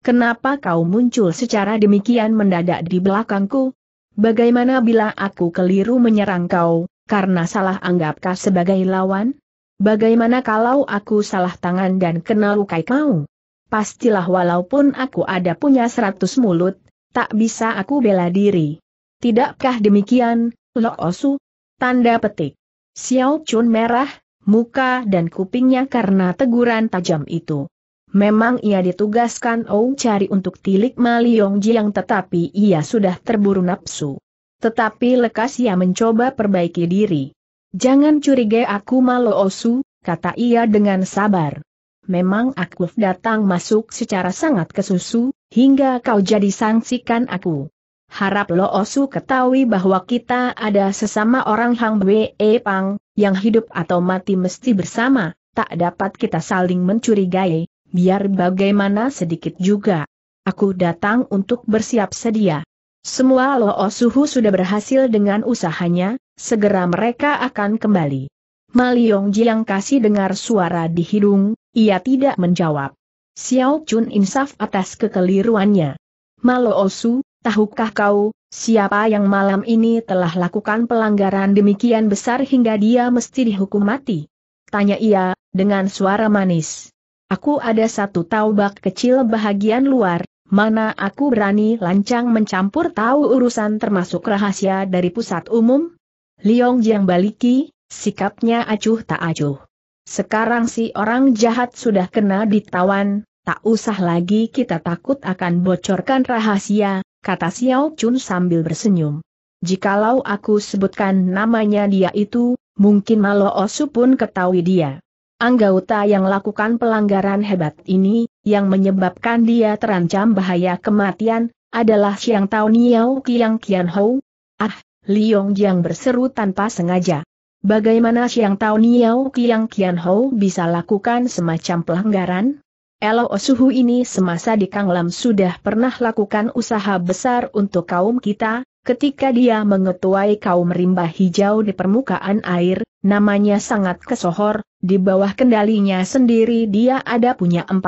Kenapa kau muncul secara demikian mendadak di belakangku, Bagaimana bila aku keliru menyerang kau, karena salah anggapkah sebagai lawan? Bagaimana kalau aku salah tangan dan kena lukai kau? Pastilah walaupun aku ada punya seratus mulut, tak bisa aku bela diri. Tidakkah demikian, Lo Osu? Tanda petik. Xiao Chun merah, muka dan kupingnya karena teguran tajam itu. Memang ia ditugaskan Ou cari untuk tilik Maliong Jiang tetapi ia sudah terburu nafsu. Tetapi lekas ia mencoba perbaiki diri. Jangan curiga aku malo osu, kata ia dengan sabar. Memang aku datang masuk secara sangat kesusu, hingga kau jadi sangsikan aku. Harap Lo Osu ketahui bahwa kita ada sesama orang Hang Wei e Pang, yang hidup atau mati mesti bersama, tak dapat kita saling mencurigai, Biar bagaimana sedikit juga. Aku datang untuk bersiap sedia. Semua Loo Suhu sudah berhasil dengan usahanya, segera mereka akan kembali. Maliong Jiang kasih dengar suara di hidung, ia tidak menjawab. Xiao Chun insaf atas kekeliruannya. Malo Osu, tahukah kau, siapa yang malam ini telah lakukan pelanggaran demikian besar hingga dia mesti dihukum mati? Tanya ia, dengan suara manis. Aku ada satu taubak kecil bahagian luar, mana aku berani lancang mencampur tahu urusan termasuk rahasia dari pusat umum? Liong Jiang baliki, sikapnya acuh tak acuh. Sekarang si orang jahat sudah kena ditawan, tak usah lagi kita takut akan bocorkan rahasia, kata Xiao Chun sambil bersenyum. Jikalau aku sebutkan namanya dia itu, mungkin Malo Osu pun ketahui dia. Anggota yang lakukan pelanggaran hebat ini, yang menyebabkan dia terancam bahaya kematian, adalah Xiang Tao Niao Qiang Kian Hou. Ah, Liong Jiang berseru tanpa sengaja. Bagaimana Xiang Tao Niao Qiang Kian Hou bisa lakukan semacam pelanggaran? Elo Osuhu ini semasa di Kanglam sudah pernah lakukan usaha besar untuk kaum kita, Ketika dia mengetuai kaum rimba hijau di permukaan air, namanya sangat kesohor, di bawah kendalinya sendiri dia ada punya 40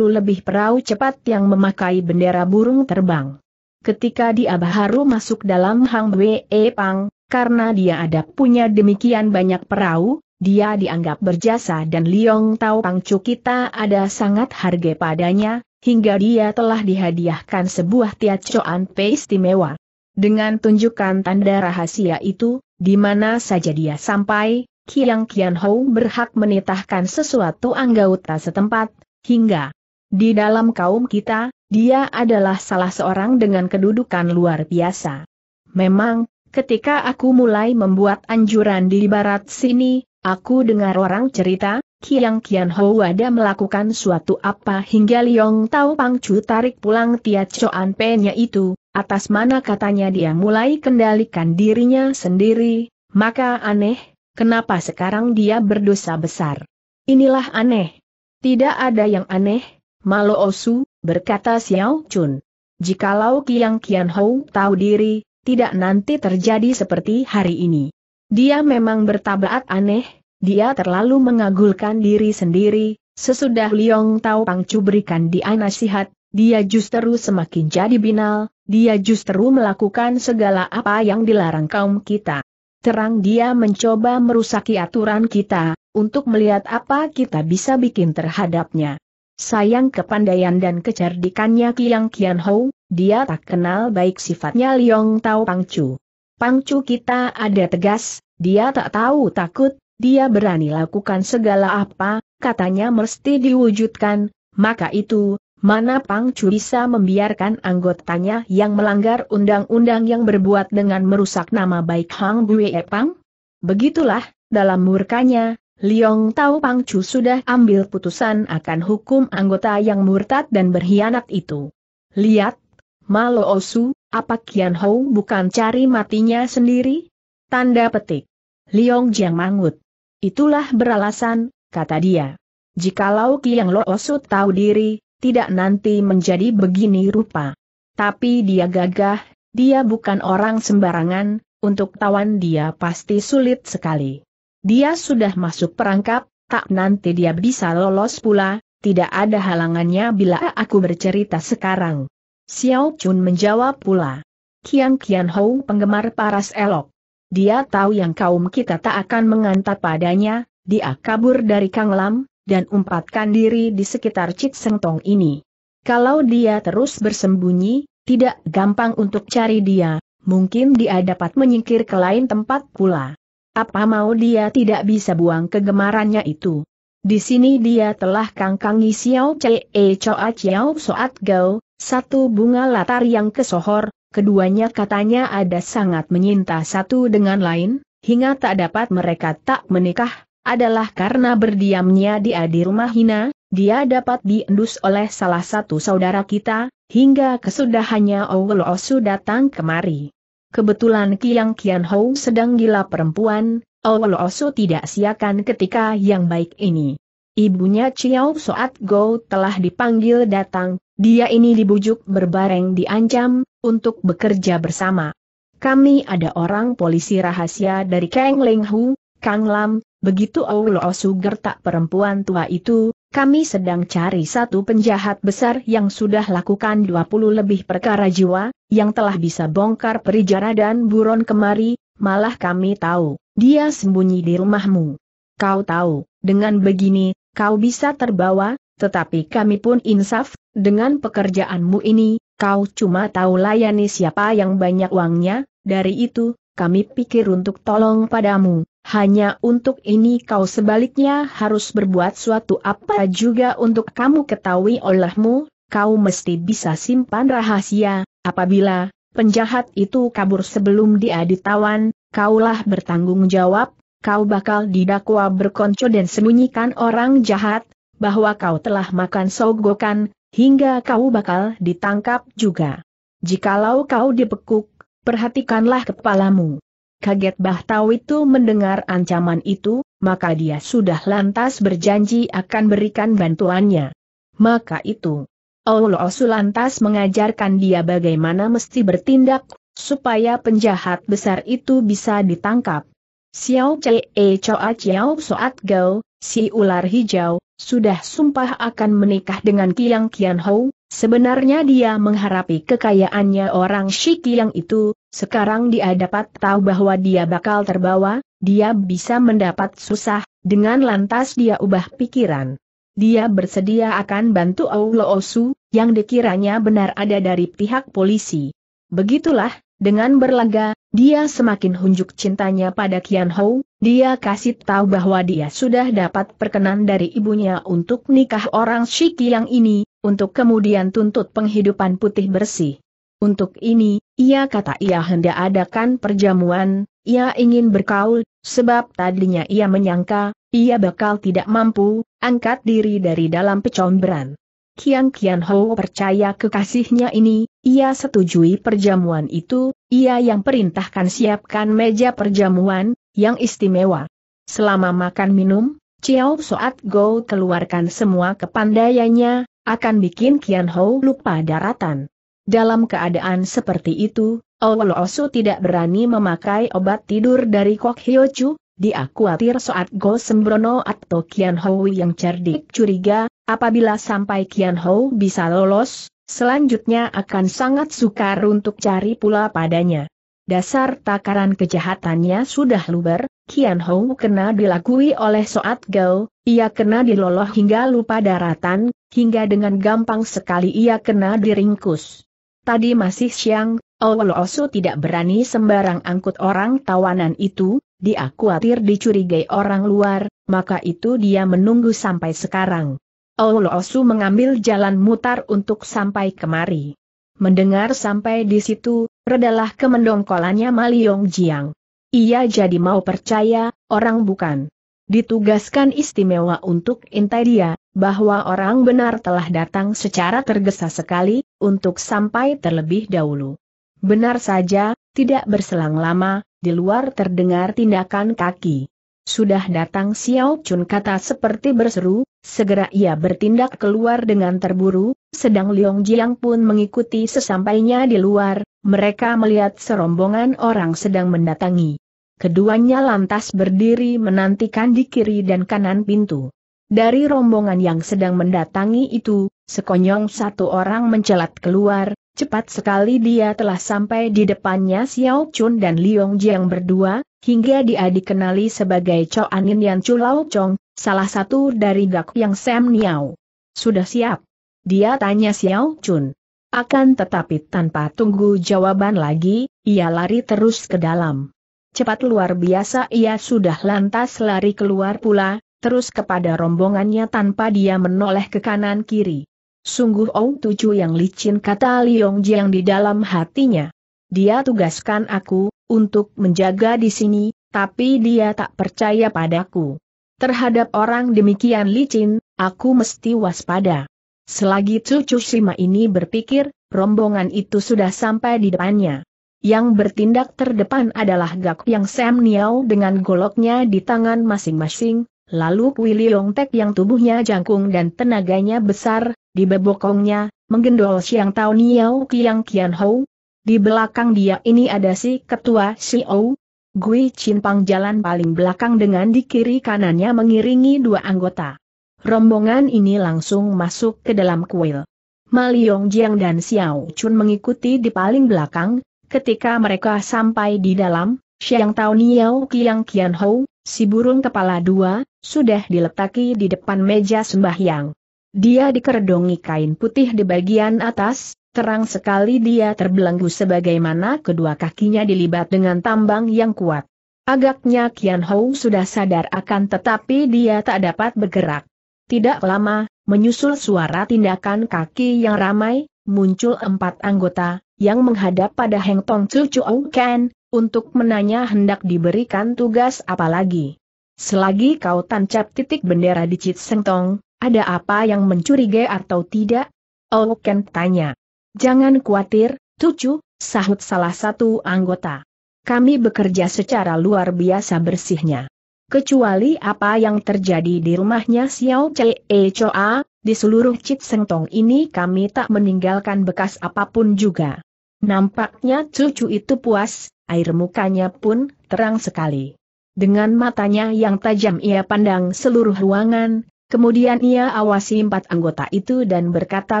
lebih perahu cepat yang memakai bendera burung terbang. Ketika dia baru masuk dalam Hang Wee e Pang, karena dia ada punya demikian banyak perahu, dia dianggap berjasa dan Liong Tau Pangcu kita ada sangat harga padanya, hingga dia telah dihadiahkan sebuah tiacoan istimewa. Dengan tunjukkan tanda rahasia itu, di mana saja dia sampai, Kiang Kian Hou berhak menitahkan sesuatu anggota setempat, hingga di dalam kaum kita, dia adalah salah seorang dengan kedudukan luar biasa. Memang, ketika aku mulai membuat anjuran di barat sini, aku dengar orang cerita, Kiang Kian Ho ada melakukan suatu apa hingga Liong Tau Chu tarik pulang Tia Choan Penya itu, atas mana katanya dia mulai kendalikan dirinya sendiri, maka aneh, kenapa sekarang dia berdosa besar. Inilah aneh. Tidak ada yang aneh, Malo Osu, berkata Xiao Chun. Jikalau Kiang Kian Ho tahu diri, tidak nanti terjadi seperti hari ini. Dia memang bertabat aneh, dia terlalu mengagulkan diri sendiri, sesudah Liong Tau Pangcu berikan dia nasihat, dia justru semakin jadi binal, dia justru melakukan segala apa yang dilarang kaum kita. Terang dia mencoba merusaki aturan kita, untuk melihat apa kita bisa bikin terhadapnya. Sayang kepandaian dan kecerdikannya Kiang Kian Hou, dia tak kenal baik sifatnya Liong Tao Pangcu. Pangcu kita ada tegas, dia tak tahu takut, dia berani lakukan segala apa, katanya mesti diwujudkan, maka itu, mana Pang Chu bisa membiarkan anggotanya yang melanggar undang-undang yang berbuat dengan merusak nama baik Hang Bue Pang? Begitulah, dalam murkanya, Liong tahu Pang Chu sudah ambil putusan akan hukum anggota yang murtad dan berkhianat itu. Lihat, Malo Osu, apa Kian Hou bukan cari matinya sendiri? Tanda petik. Liong Jiang mangut. Itulah beralasan, kata dia. Jikalau Kiang Loosu tahu diri, tidak nanti menjadi begini rupa. Tapi dia gagah, dia bukan orang sembarangan, untuk tawan dia pasti sulit sekali. Dia sudah masuk perangkap, tak nanti dia bisa lolos pula, tidak ada halangannya bila aku bercerita sekarang. Xiao Chun menjawab pula. Kian Kian Hou penggemar paras elok. Dia tahu yang kaum kita tak akan mengantap padanya, dia kabur dari Kang Lam, dan umpatkan diri di sekitar Cik Sengtong ini. Kalau dia terus bersembunyi, tidak gampang untuk cari dia, mungkin dia dapat menyingkir ke lain tempat pula. Apa mau dia tidak bisa buang kegemarannya itu. Di sini dia telah kangkangi Xiao e Choa Chiao Soat Gao, satu bunga latar yang kesohor, Keduanya katanya ada sangat menyinta satu dengan lain, hingga tak dapat mereka tak menikah, adalah karena berdiamnya dia di rumah Hina, dia dapat diendus oleh salah satu saudara kita, hingga kesudahannya Osu datang kemari. Kebetulan Kiang Kian Hou sedang gila perempuan, Osu tidak siakan ketika yang baik ini. Ibunya Chiao Soat Go telah dipanggil datang, dia ini dibujuk berbareng diancam, untuk bekerja bersama. Kami ada orang polisi rahasia dari Kang Leng Hu, Kang Lam, begitu Aulo Suger tak perempuan tua itu, kami sedang cari satu penjahat besar yang sudah lakukan 20 lebih perkara jiwa, yang telah bisa bongkar perijara dan buron kemari, malah kami tahu, dia sembunyi di rumahmu. Kau tahu, dengan begini, kau bisa terbawa, tetapi kami pun insaf, dengan pekerjaanmu ini, Kau cuma tahu layani siapa yang banyak uangnya, dari itu, kami pikir untuk tolong padamu, hanya untuk ini kau sebaliknya harus berbuat suatu apa juga untuk kamu ketahui olehmu, kau mesti bisa simpan rahasia, apabila penjahat itu kabur sebelum dia ditawan, kaulah bertanggung jawab, kau bakal didakwa berkonco dan sembunyikan orang jahat, bahwa kau telah makan sogokan, hingga kau bakal ditangkap juga. Jikalau kau dipekuk, perhatikanlah kepalamu. Kaget Bahtau itu mendengar ancaman itu, maka dia sudah lantas berjanji akan berikan bantuannya. Maka itu, Osu lantas mengajarkan dia bagaimana mesti bertindak, supaya penjahat besar itu bisa ditangkap. Xiao cee Choa Xiao Soat Gao, si ular hijau, sudah sumpah akan menikah dengan Kiang Kian Hou, sebenarnya dia mengharapi kekayaannya orang Shi Kiang itu, sekarang dia dapat tahu bahwa dia bakal terbawa, dia bisa mendapat susah, dengan lantas dia ubah pikiran. Dia bersedia akan bantu Aulo Osu, yang dikiranya benar ada dari pihak polisi. Begitulah, dengan berlaga, dia semakin hunjuk cintanya pada Kian Hou, dia kasih tahu bahwa dia sudah dapat perkenan dari ibunya untuk nikah orang Shiki yang ini, untuk kemudian tuntut penghidupan putih bersih. Untuk ini, ia kata ia hendak adakan perjamuan, ia ingin berkaul, sebab tadinya ia menyangka, ia bakal tidak mampu, angkat diri dari dalam pecomberan. Kian Kian Ho percaya kekasihnya ini, ia setujui perjamuan itu, ia yang perintahkan siapkan meja perjamuan, yang istimewa. Selama makan minum, Chiao Soat Go keluarkan semua kepandaiannya, akan bikin Kian Hou lupa daratan. Dalam keadaan seperti itu, Osu tidak berani memakai obat tidur dari Kok Hyo Chu, dia khawatir Soat Go Sembrono atau Kian Hou yang cerdik curiga, apabila sampai Kian Hou bisa lolos, Selanjutnya akan sangat sukar untuk cari pula padanya. Dasar takaran kejahatannya sudah luber, Kian Hong kena dilakui oleh Soat Gao, ia kena diloloh hingga lupa daratan, hingga dengan gampang sekali ia kena diringkus. Tadi masih siang, Awal Owolosu tidak berani sembarang angkut orang tawanan itu, dia khawatir dicurigai orang luar, maka itu dia menunggu sampai sekarang. Osu mengambil jalan mutar untuk sampai kemari. Mendengar sampai di situ, redalah kemendongkolannya Maliong Jiang. Ia jadi mau percaya, orang bukan. Ditugaskan istimewa untuk intai dia, bahwa orang benar telah datang secara tergesa sekali, untuk sampai terlebih dahulu. Benar saja, tidak berselang lama, di luar terdengar tindakan kaki. Sudah datang Xiao Chun kata seperti berseru, segera ia bertindak keluar dengan terburu, sedang Liong Jiang pun mengikuti sesampainya di luar, mereka melihat serombongan orang sedang mendatangi. Keduanya lantas berdiri menantikan di kiri dan kanan pintu. Dari rombongan yang sedang mendatangi itu, sekonyong satu orang mencelat keluar, Cepat sekali dia telah sampai di depannya Xiao Chun dan Liong Jiang berdua, hingga dia dikenali sebagai Cho Anin Yan Chu Lao Chong, salah satu dari Gak Yang Sam Niao. Sudah siap? Dia tanya Xiao Chun. Akan tetapi tanpa tunggu jawaban lagi, ia lari terus ke dalam. Cepat luar biasa ia sudah lantas lari keluar pula, terus kepada rombongannya tanpa dia menoleh ke kanan kiri. Sungguh Ong Tucu yang licin kata Liong Jiang di dalam hatinya. Dia tugaskan aku, untuk menjaga di sini, tapi dia tak percaya padaku. Terhadap orang demikian licin, aku mesti waspada. Selagi Cucu Sima ini berpikir, rombongan itu sudah sampai di depannya. Yang bertindak terdepan adalah Gak Yang Sam Niao dengan goloknya di tangan masing-masing, Lalu Kui Liong Tek yang tubuhnya jangkung dan tenaganya besar, di bebokongnya, menggendol Siang Tao Niao Kiang Kian Hou. Di belakang dia ini ada si ketua Ou. Gui Pang jalan paling belakang dengan di kiri kanannya mengiringi dua anggota. Rombongan ini langsung masuk ke dalam kuil. Liong Jiang dan Xiao Chun mengikuti di paling belakang, ketika mereka sampai di dalam, Siang Tao Niao Kiang Kian Hou, Si burung kepala dua, sudah diletaki di depan meja sembahyang. Dia dikerdongi kain putih di bagian atas, terang sekali dia terbelenggu sebagaimana kedua kakinya dilibat dengan tambang yang kuat. Agaknya Kian Hou sudah sadar akan tetapi dia tak dapat bergerak. Tidak lama, menyusul suara tindakan kaki yang ramai, muncul empat anggota, yang menghadap pada Heng Tong Chu Chu Ken, untuk menanya hendak diberikan tugas apa lagi. Selagi kau tancap titik bendera di Cit Sengtong, ada apa yang mencurigai atau tidak? Oh Ken tanya. Jangan khawatir, Tucu, sahut salah satu anggota. Kami bekerja secara luar biasa bersihnya. Kecuali apa yang terjadi di rumahnya Xiao Chee Choa, di seluruh Cit Sengtong ini kami tak meninggalkan bekas apapun juga. Nampaknya cucu itu puas, air mukanya pun terang sekali. Dengan matanya yang tajam ia pandang seluruh ruangan, kemudian ia awasi empat anggota itu dan berkata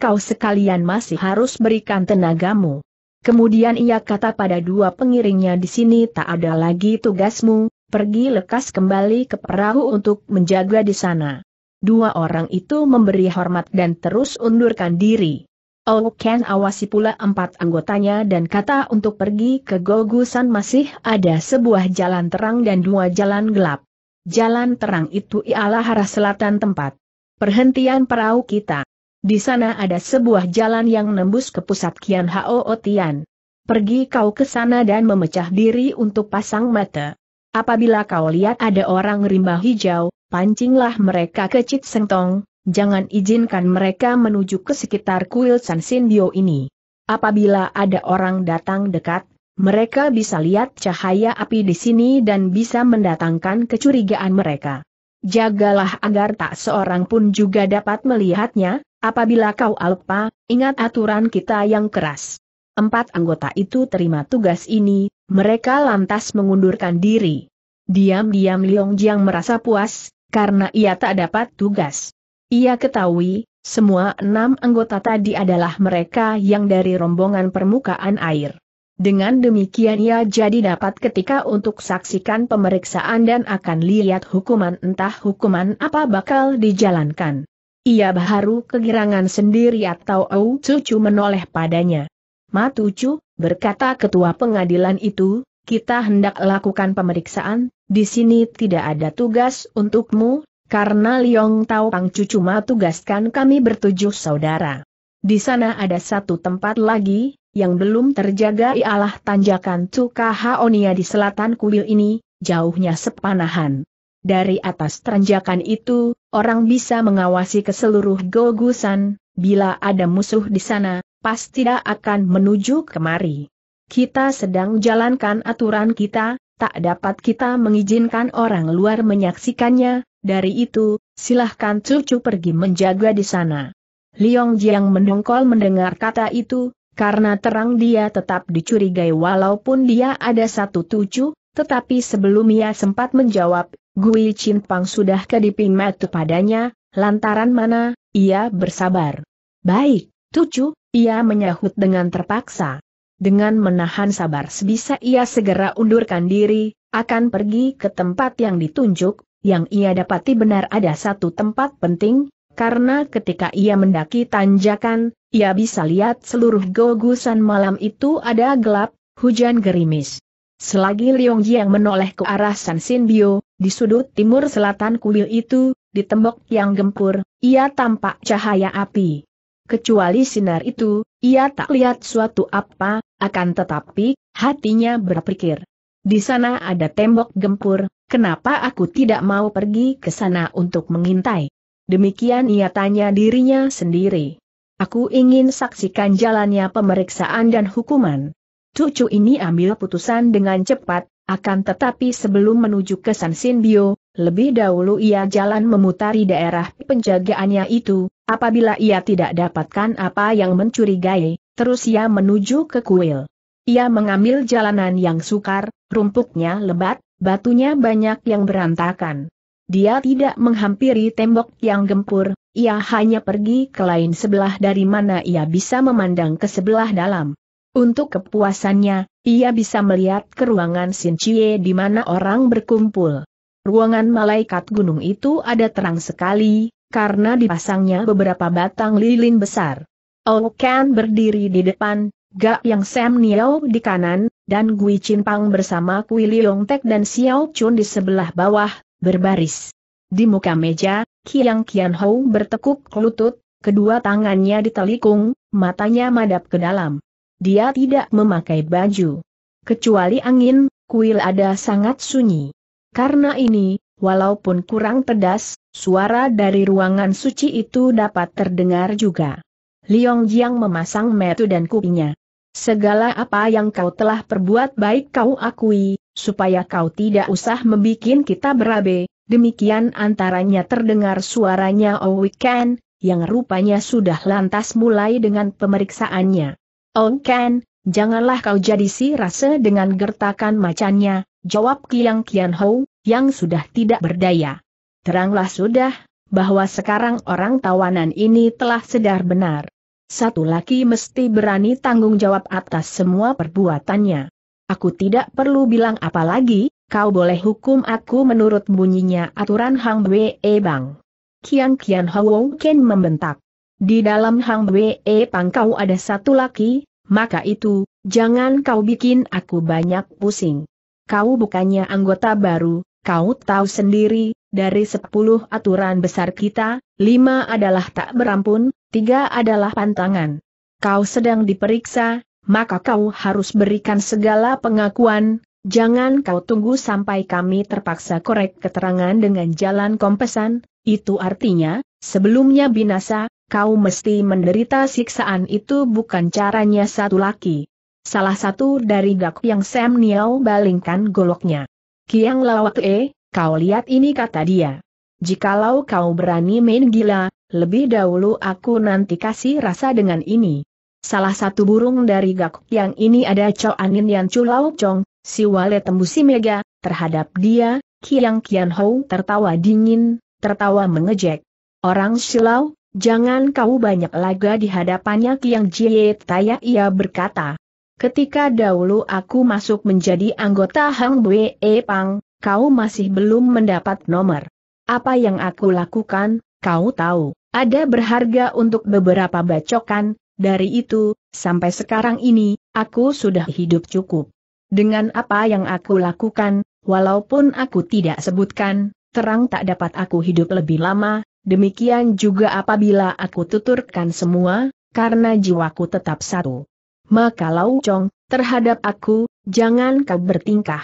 kau sekalian masih harus berikan tenagamu. Kemudian ia kata pada dua pengiringnya di sini tak ada lagi tugasmu, pergi lekas kembali ke perahu untuk menjaga di sana. Dua orang itu memberi hormat dan terus undurkan diri. Ou Ken awasi pula empat anggotanya dan kata untuk pergi ke Gogusan masih ada sebuah jalan terang dan dua jalan gelap. Jalan terang itu ialah arah selatan tempat. Perhentian perahu kita. Di sana ada sebuah jalan yang nembus ke pusat Kian Hao Tian. Pergi kau ke sana dan memecah diri untuk pasang mata. Apabila kau lihat ada orang rimba hijau, pancinglah mereka ke Cit sentong jangan izinkan mereka menuju ke sekitar kuil San Sindio ini. Apabila ada orang datang dekat, mereka bisa lihat cahaya api di sini dan bisa mendatangkan kecurigaan mereka. Jagalah agar tak seorang pun juga dapat melihatnya, apabila kau alpa, ingat aturan kita yang keras. Empat anggota itu terima tugas ini, mereka lantas mengundurkan diri. Diam-diam Liong Jiang merasa puas, karena ia tak dapat tugas. Ia ketahui, semua enam anggota tadi adalah mereka yang dari rombongan permukaan air. Dengan demikian ia jadi dapat ketika untuk saksikan pemeriksaan dan akan lihat hukuman entah hukuman apa bakal dijalankan. Ia baharu kegirangan sendiri atau Au Cucu menoleh padanya. Matucu, berkata ketua pengadilan itu, kita hendak lakukan pemeriksaan, di sini tidak ada tugas untukmu, karena Liong Pang cucu ma tugaskan kami bertujuh saudara. Di sana ada satu tempat lagi, yang belum terjaga ialah tanjakan Haonia di selatan kuil ini, jauhnya sepanahan. Dari atas tanjakan itu, orang bisa mengawasi ke seluruh Gogusan, bila ada musuh di sana, pasti tidak akan menuju kemari. Kita sedang jalankan aturan kita, tak dapat kita mengizinkan orang luar menyaksikannya, dari itu, silahkan cucu pergi menjaga di sana. Liong Jiang mendongkol mendengar kata itu, karena terang dia tetap dicurigai walaupun dia ada satu tujuh, tetapi sebelum ia sempat menjawab, Gui Chin Pang sudah kedipin mata padanya, lantaran mana, ia bersabar. Baik, tujuh, ia menyahut dengan terpaksa. Dengan menahan sabar sebisa ia segera undurkan diri, akan pergi ke tempat yang ditunjuk, yang ia dapati benar ada satu tempat penting, karena ketika ia mendaki tanjakan, ia bisa lihat seluruh gogusan malam itu ada gelap, hujan gerimis. Selagi Liong Jiang menoleh ke arah San Sin di sudut timur selatan kuil itu, di tembok yang gempur, ia tampak cahaya api. Kecuali sinar itu, ia tak lihat suatu apa, akan tetapi, hatinya berpikir. Di sana ada tembok gempur, kenapa aku tidak mau pergi ke sana untuk mengintai? Demikian ia tanya dirinya sendiri. Aku ingin saksikan jalannya pemeriksaan dan hukuman. Cucu ini ambil putusan dengan cepat, akan tetapi sebelum menuju ke San Sinbio, lebih dahulu ia jalan memutari daerah penjagaannya itu, apabila ia tidak dapatkan apa yang mencurigai, terus ia menuju ke kuil. Ia mengambil jalanan yang sukar, rumputnya lebat, batunya banyak yang berantakan. Dia tidak menghampiri tembok yang gempur, ia hanya pergi ke lain sebelah dari mana ia bisa memandang ke sebelah dalam. Untuk kepuasannya, ia bisa melihat ke ruangan Sinchie di mana orang berkumpul. Ruangan malaikat gunung itu ada terang sekali, karena dipasangnya beberapa batang lilin besar. Okan berdiri di depan, Gak Yang Sam Niao di kanan, dan Gui Chin Pang bersama Kui Liong Tek dan Xiao Chun di sebelah bawah, berbaris. Di muka meja, Kiang Kian Hou bertekuk lutut, kedua tangannya ditelikung, matanya madap ke dalam. Dia tidak memakai baju. Kecuali angin, kuil ada sangat sunyi. Karena ini, walaupun kurang pedas, suara dari ruangan suci itu dapat terdengar juga. Liong Jiang memasang metu dan kupinya. Segala apa yang kau telah perbuat baik kau akui, supaya kau tidak usah membuat kita berabe, demikian antaranya terdengar suaranya Oh Ken, yang rupanya sudah lantas mulai dengan pemeriksaannya. Oh Ken, janganlah kau jadi si rasa dengan gertakan macannya, jawab Kiang Kian Ho, yang sudah tidak berdaya. Teranglah sudah, bahwa sekarang orang tawanan ini telah sedar benar. Satu laki mesti berani tanggung jawab atas semua perbuatannya. Aku tidak perlu bilang apa lagi, kau boleh hukum aku menurut bunyinya aturan Hang Wei e Bang. Kian Kian Hwong Ken membentak. Di dalam Hang Pang e kau ada satu laki, maka itu, jangan kau bikin aku banyak pusing. Kau bukannya anggota baru, kau tahu sendiri, dari sepuluh aturan besar kita, lima adalah tak berampun, tiga adalah pantangan. Kau sedang diperiksa, maka kau harus berikan segala pengakuan, jangan kau tunggu sampai kami terpaksa korek keterangan dengan jalan kompesan, itu artinya, sebelumnya binasa, kau mesti menderita siksaan itu bukan caranya satu laki. Salah satu dari gak yang Sam Niau balingkan goloknya. Kiang Lawak E, Kau lihat ini kata dia. Jikalau kau berani main gila, lebih dahulu aku nanti kasih rasa dengan ini. Salah satu burung dari gakuk yang ini ada Cho Anin yang Culau cong. si wale tembusi mega, terhadap dia, Kiang Kian Hou tertawa dingin, tertawa mengejek. Orang Silau, jangan kau banyak laga di hadapannya Kiang Jie Taya ia berkata. Ketika dahulu aku masuk menjadi anggota Hang Bue Pang, kau masih belum mendapat nomor. Apa yang aku lakukan, kau tahu, ada berharga untuk beberapa bacokan, dari itu, sampai sekarang ini, aku sudah hidup cukup. Dengan apa yang aku lakukan, walaupun aku tidak sebutkan, terang tak dapat aku hidup lebih lama, demikian juga apabila aku tuturkan semua, karena jiwaku tetap satu. Maka Lau Chong, terhadap aku, jangan kau bertingkah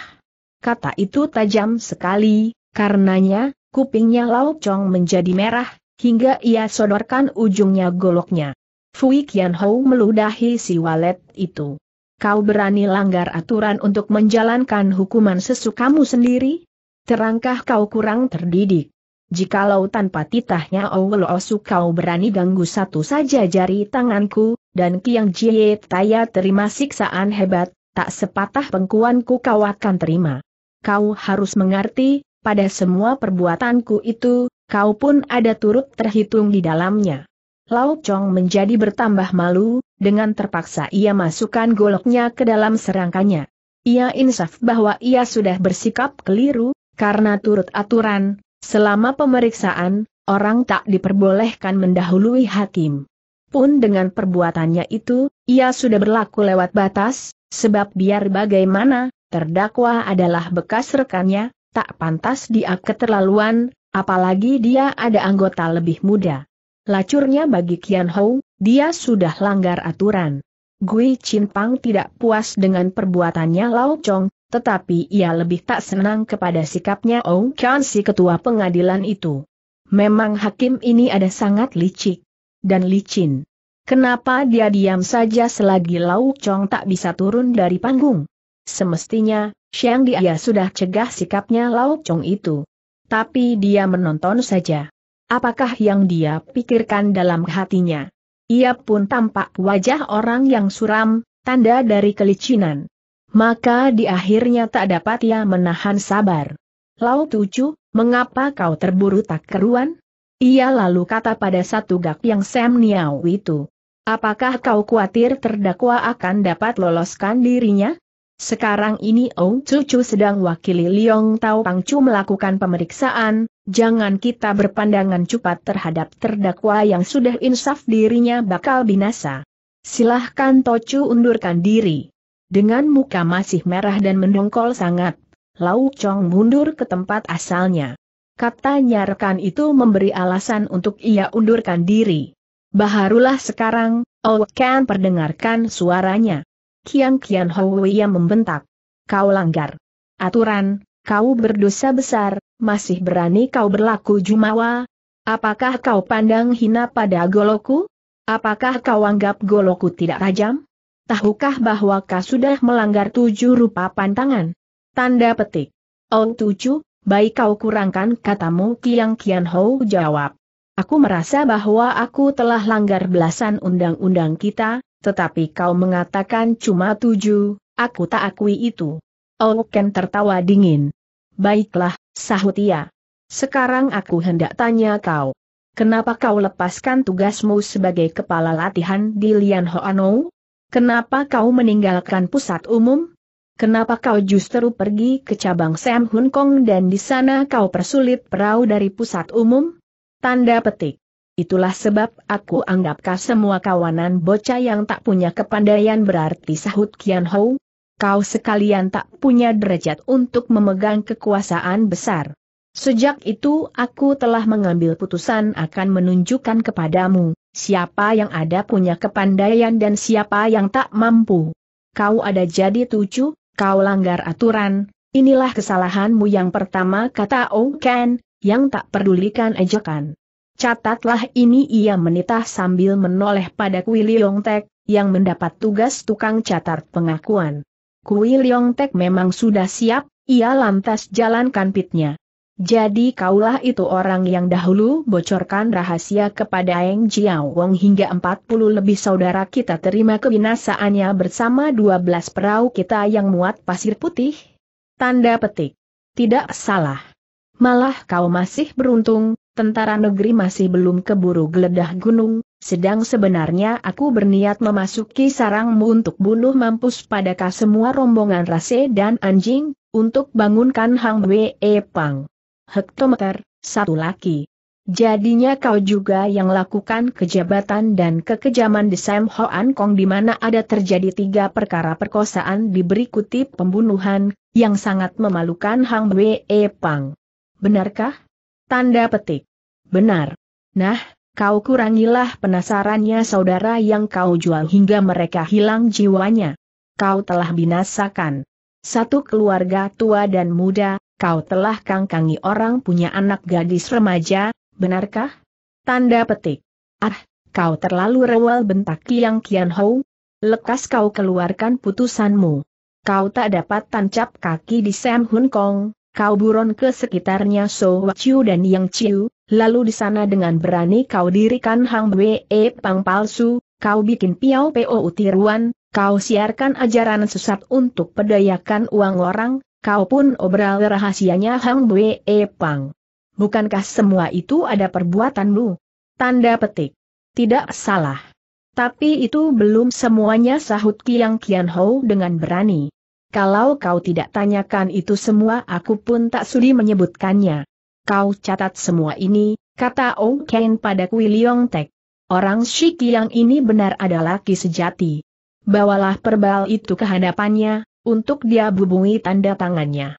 Kata itu tajam sekali, karenanya, kupingnya Lau Chong menjadi merah, hingga ia sodorkan ujungnya goloknya. Fui Kian Hou meludahi si walet itu. Kau berani langgar aturan untuk menjalankan hukuman sesukamu sendiri? Terangkah kau kurang terdidik? Jikalau tanpa titahnya Owel Osu kau berani ganggu satu saja jari tanganku, dan Kiang Jie Taya terima siksaan hebat, tak sepatah pengkuanku kau akan terima kau harus mengerti, pada semua perbuatanku itu, kau pun ada turut terhitung di dalamnya. Lau Chong menjadi bertambah malu, dengan terpaksa ia masukkan goloknya ke dalam serangkanya. Ia insaf bahwa ia sudah bersikap keliru, karena turut aturan, selama pemeriksaan, orang tak diperbolehkan mendahului hakim. Pun dengan perbuatannya itu, ia sudah berlaku lewat batas, sebab biar bagaimana, terdakwa adalah bekas rekannya, tak pantas dia keterlaluan, apalagi dia ada anggota lebih muda. Lacurnya bagi Kian Hou, dia sudah langgar aturan. Gui Chin Pang tidak puas dengan perbuatannya Lau Chong, tetapi ia lebih tak senang kepada sikapnya Ong Kian si ketua pengadilan itu. Memang hakim ini ada sangat licik dan licin. Kenapa dia diam saja selagi Lau Chong tak bisa turun dari panggung? Semestinya, Xiang Dia sudah cegah sikapnya Lao Chong itu. Tapi dia menonton saja. Apakah yang dia pikirkan dalam hatinya? Ia pun tampak wajah orang yang suram, tanda dari kelicinan. Maka di akhirnya tak dapat ia menahan sabar. Lau Tucu, mengapa kau terburu tak keruan? Ia lalu kata pada satu gak yang Sam Niau itu. Apakah kau khawatir terdakwa akan dapat loloskan dirinya? Sekarang ini Ong Cucu sedang wakili Liong Tao Pangcu melakukan pemeriksaan, jangan kita berpandangan cepat terhadap terdakwa yang sudah insaf dirinya bakal binasa. Silahkan Tocu undurkan diri. Dengan muka masih merah dan mendongkol sangat, Lau Chong mundur ke tempat asalnya. Katanya rekan itu memberi alasan untuk ia undurkan diri. Baharulah sekarang, Owekan perdengarkan suaranya. Kian Kian Hou ia membentak. Kau langgar. Aturan, kau berdosa besar, masih berani kau berlaku jumawa? Apakah kau pandang hina pada goloku? Apakah kau anggap goloku tidak tajam? Tahukah bahwa kau sudah melanggar tujuh rupa pantangan? Tanda petik. Oh tujuh, baik kau kurangkan katamu Kian Kian Hou jawab. Aku merasa bahwa aku telah langgar belasan undang-undang kita, tetapi kau mengatakan cuma tujuh, aku tak akui itu. Oken oh, tertawa dingin. Baiklah, sahut ia. Sekarang aku hendak tanya kau. Kenapa kau lepaskan tugasmu sebagai kepala latihan di Lian Hoanou? Kenapa kau meninggalkan pusat umum? Kenapa kau justru pergi ke cabang Sam Hun Kong dan di sana kau persulit perahu dari pusat umum? Tanda petik. Itulah sebab aku anggapkah semua kawanan bocah yang tak punya kepandaian berarti sahut Kian Hou. Kau sekalian tak punya derajat untuk memegang kekuasaan besar. Sejak itu aku telah mengambil putusan akan menunjukkan kepadamu, siapa yang ada punya kepandaian dan siapa yang tak mampu. Kau ada jadi tujuh, kau langgar aturan, inilah kesalahanmu yang pertama kata Ken, yang tak pedulikan ejekan. Catatlah ini ia menitah sambil menoleh pada Kui Liong Tek, yang mendapat tugas tukang catat pengakuan. Kui Liong Tek memang sudah siap, ia lantas jalankan pitnya. Jadi kaulah itu orang yang dahulu bocorkan rahasia kepada Eng Jiao Wong hingga 40 lebih saudara kita terima kebinasaannya bersama 12 perahu kita yang muat pasir putih? Tanda petik. Tidak salah. Malah kau masih beruntung, tentara negeri masih belum keburu geledah gunung, sedang sebenarnya aku berniat memasuki sarangmu untuk bunuh mampus padakah semua rombongan rase dan anjing, untuk bangunkan Hang Wee e Pang. Hektometer, satu laki. Jadinya kau juga yang lakukan kejabatan dan kekejaman di Sam Hoan Kong di mana ada terjadi tiga perkara perkosaan diberi kutip pembunuhan, yang sangat memalukan Hang Wee e Pang. Benarkah? Tanda petik. Benar. Nah, kau kurangilah penasarannya saudara yang kau jual hingga mereka hilang jiwanya. Kau telah binasakan. Satu keluarga tua dan muda, kau telah kangkangi orang punya anak gadis remaja, benarkah? Tanda petik. Ah, kau terlalu rewel bentak kian Kian Hou. Lekas kau keluarkan putusanmu. Kau tak dapat tancap kaki di Sam Hun Kong, kau buron ke sekitarnya So Wachiu dan Yang Chiu, lalu di sana dengan berani kau dirikan Hang Wei e Pang palsu, kau bikin Piao Po Utiruan, kau siarkan ajaran sesat untuk pedayakan uang orang, kau pun obral rahasianya Hang Wei e Pang. Bukankah semua itu ada perbuatanmu? Tanda petik. Tidak salah. Tapi itu belum semuanya sahut Kiang Kian Hou dengan berani. Kalau kau tidak tanyakan itu semua aku pun tak sudi menyebutkannya. Kau catat semua ini, kata Ong Ken pada Kui Leong Tek. Orang Shiki yang ini benar adalah Ki sejati. Bawalah perbal itu ke hadapannya, untuk dia bubungi tanda tangannya.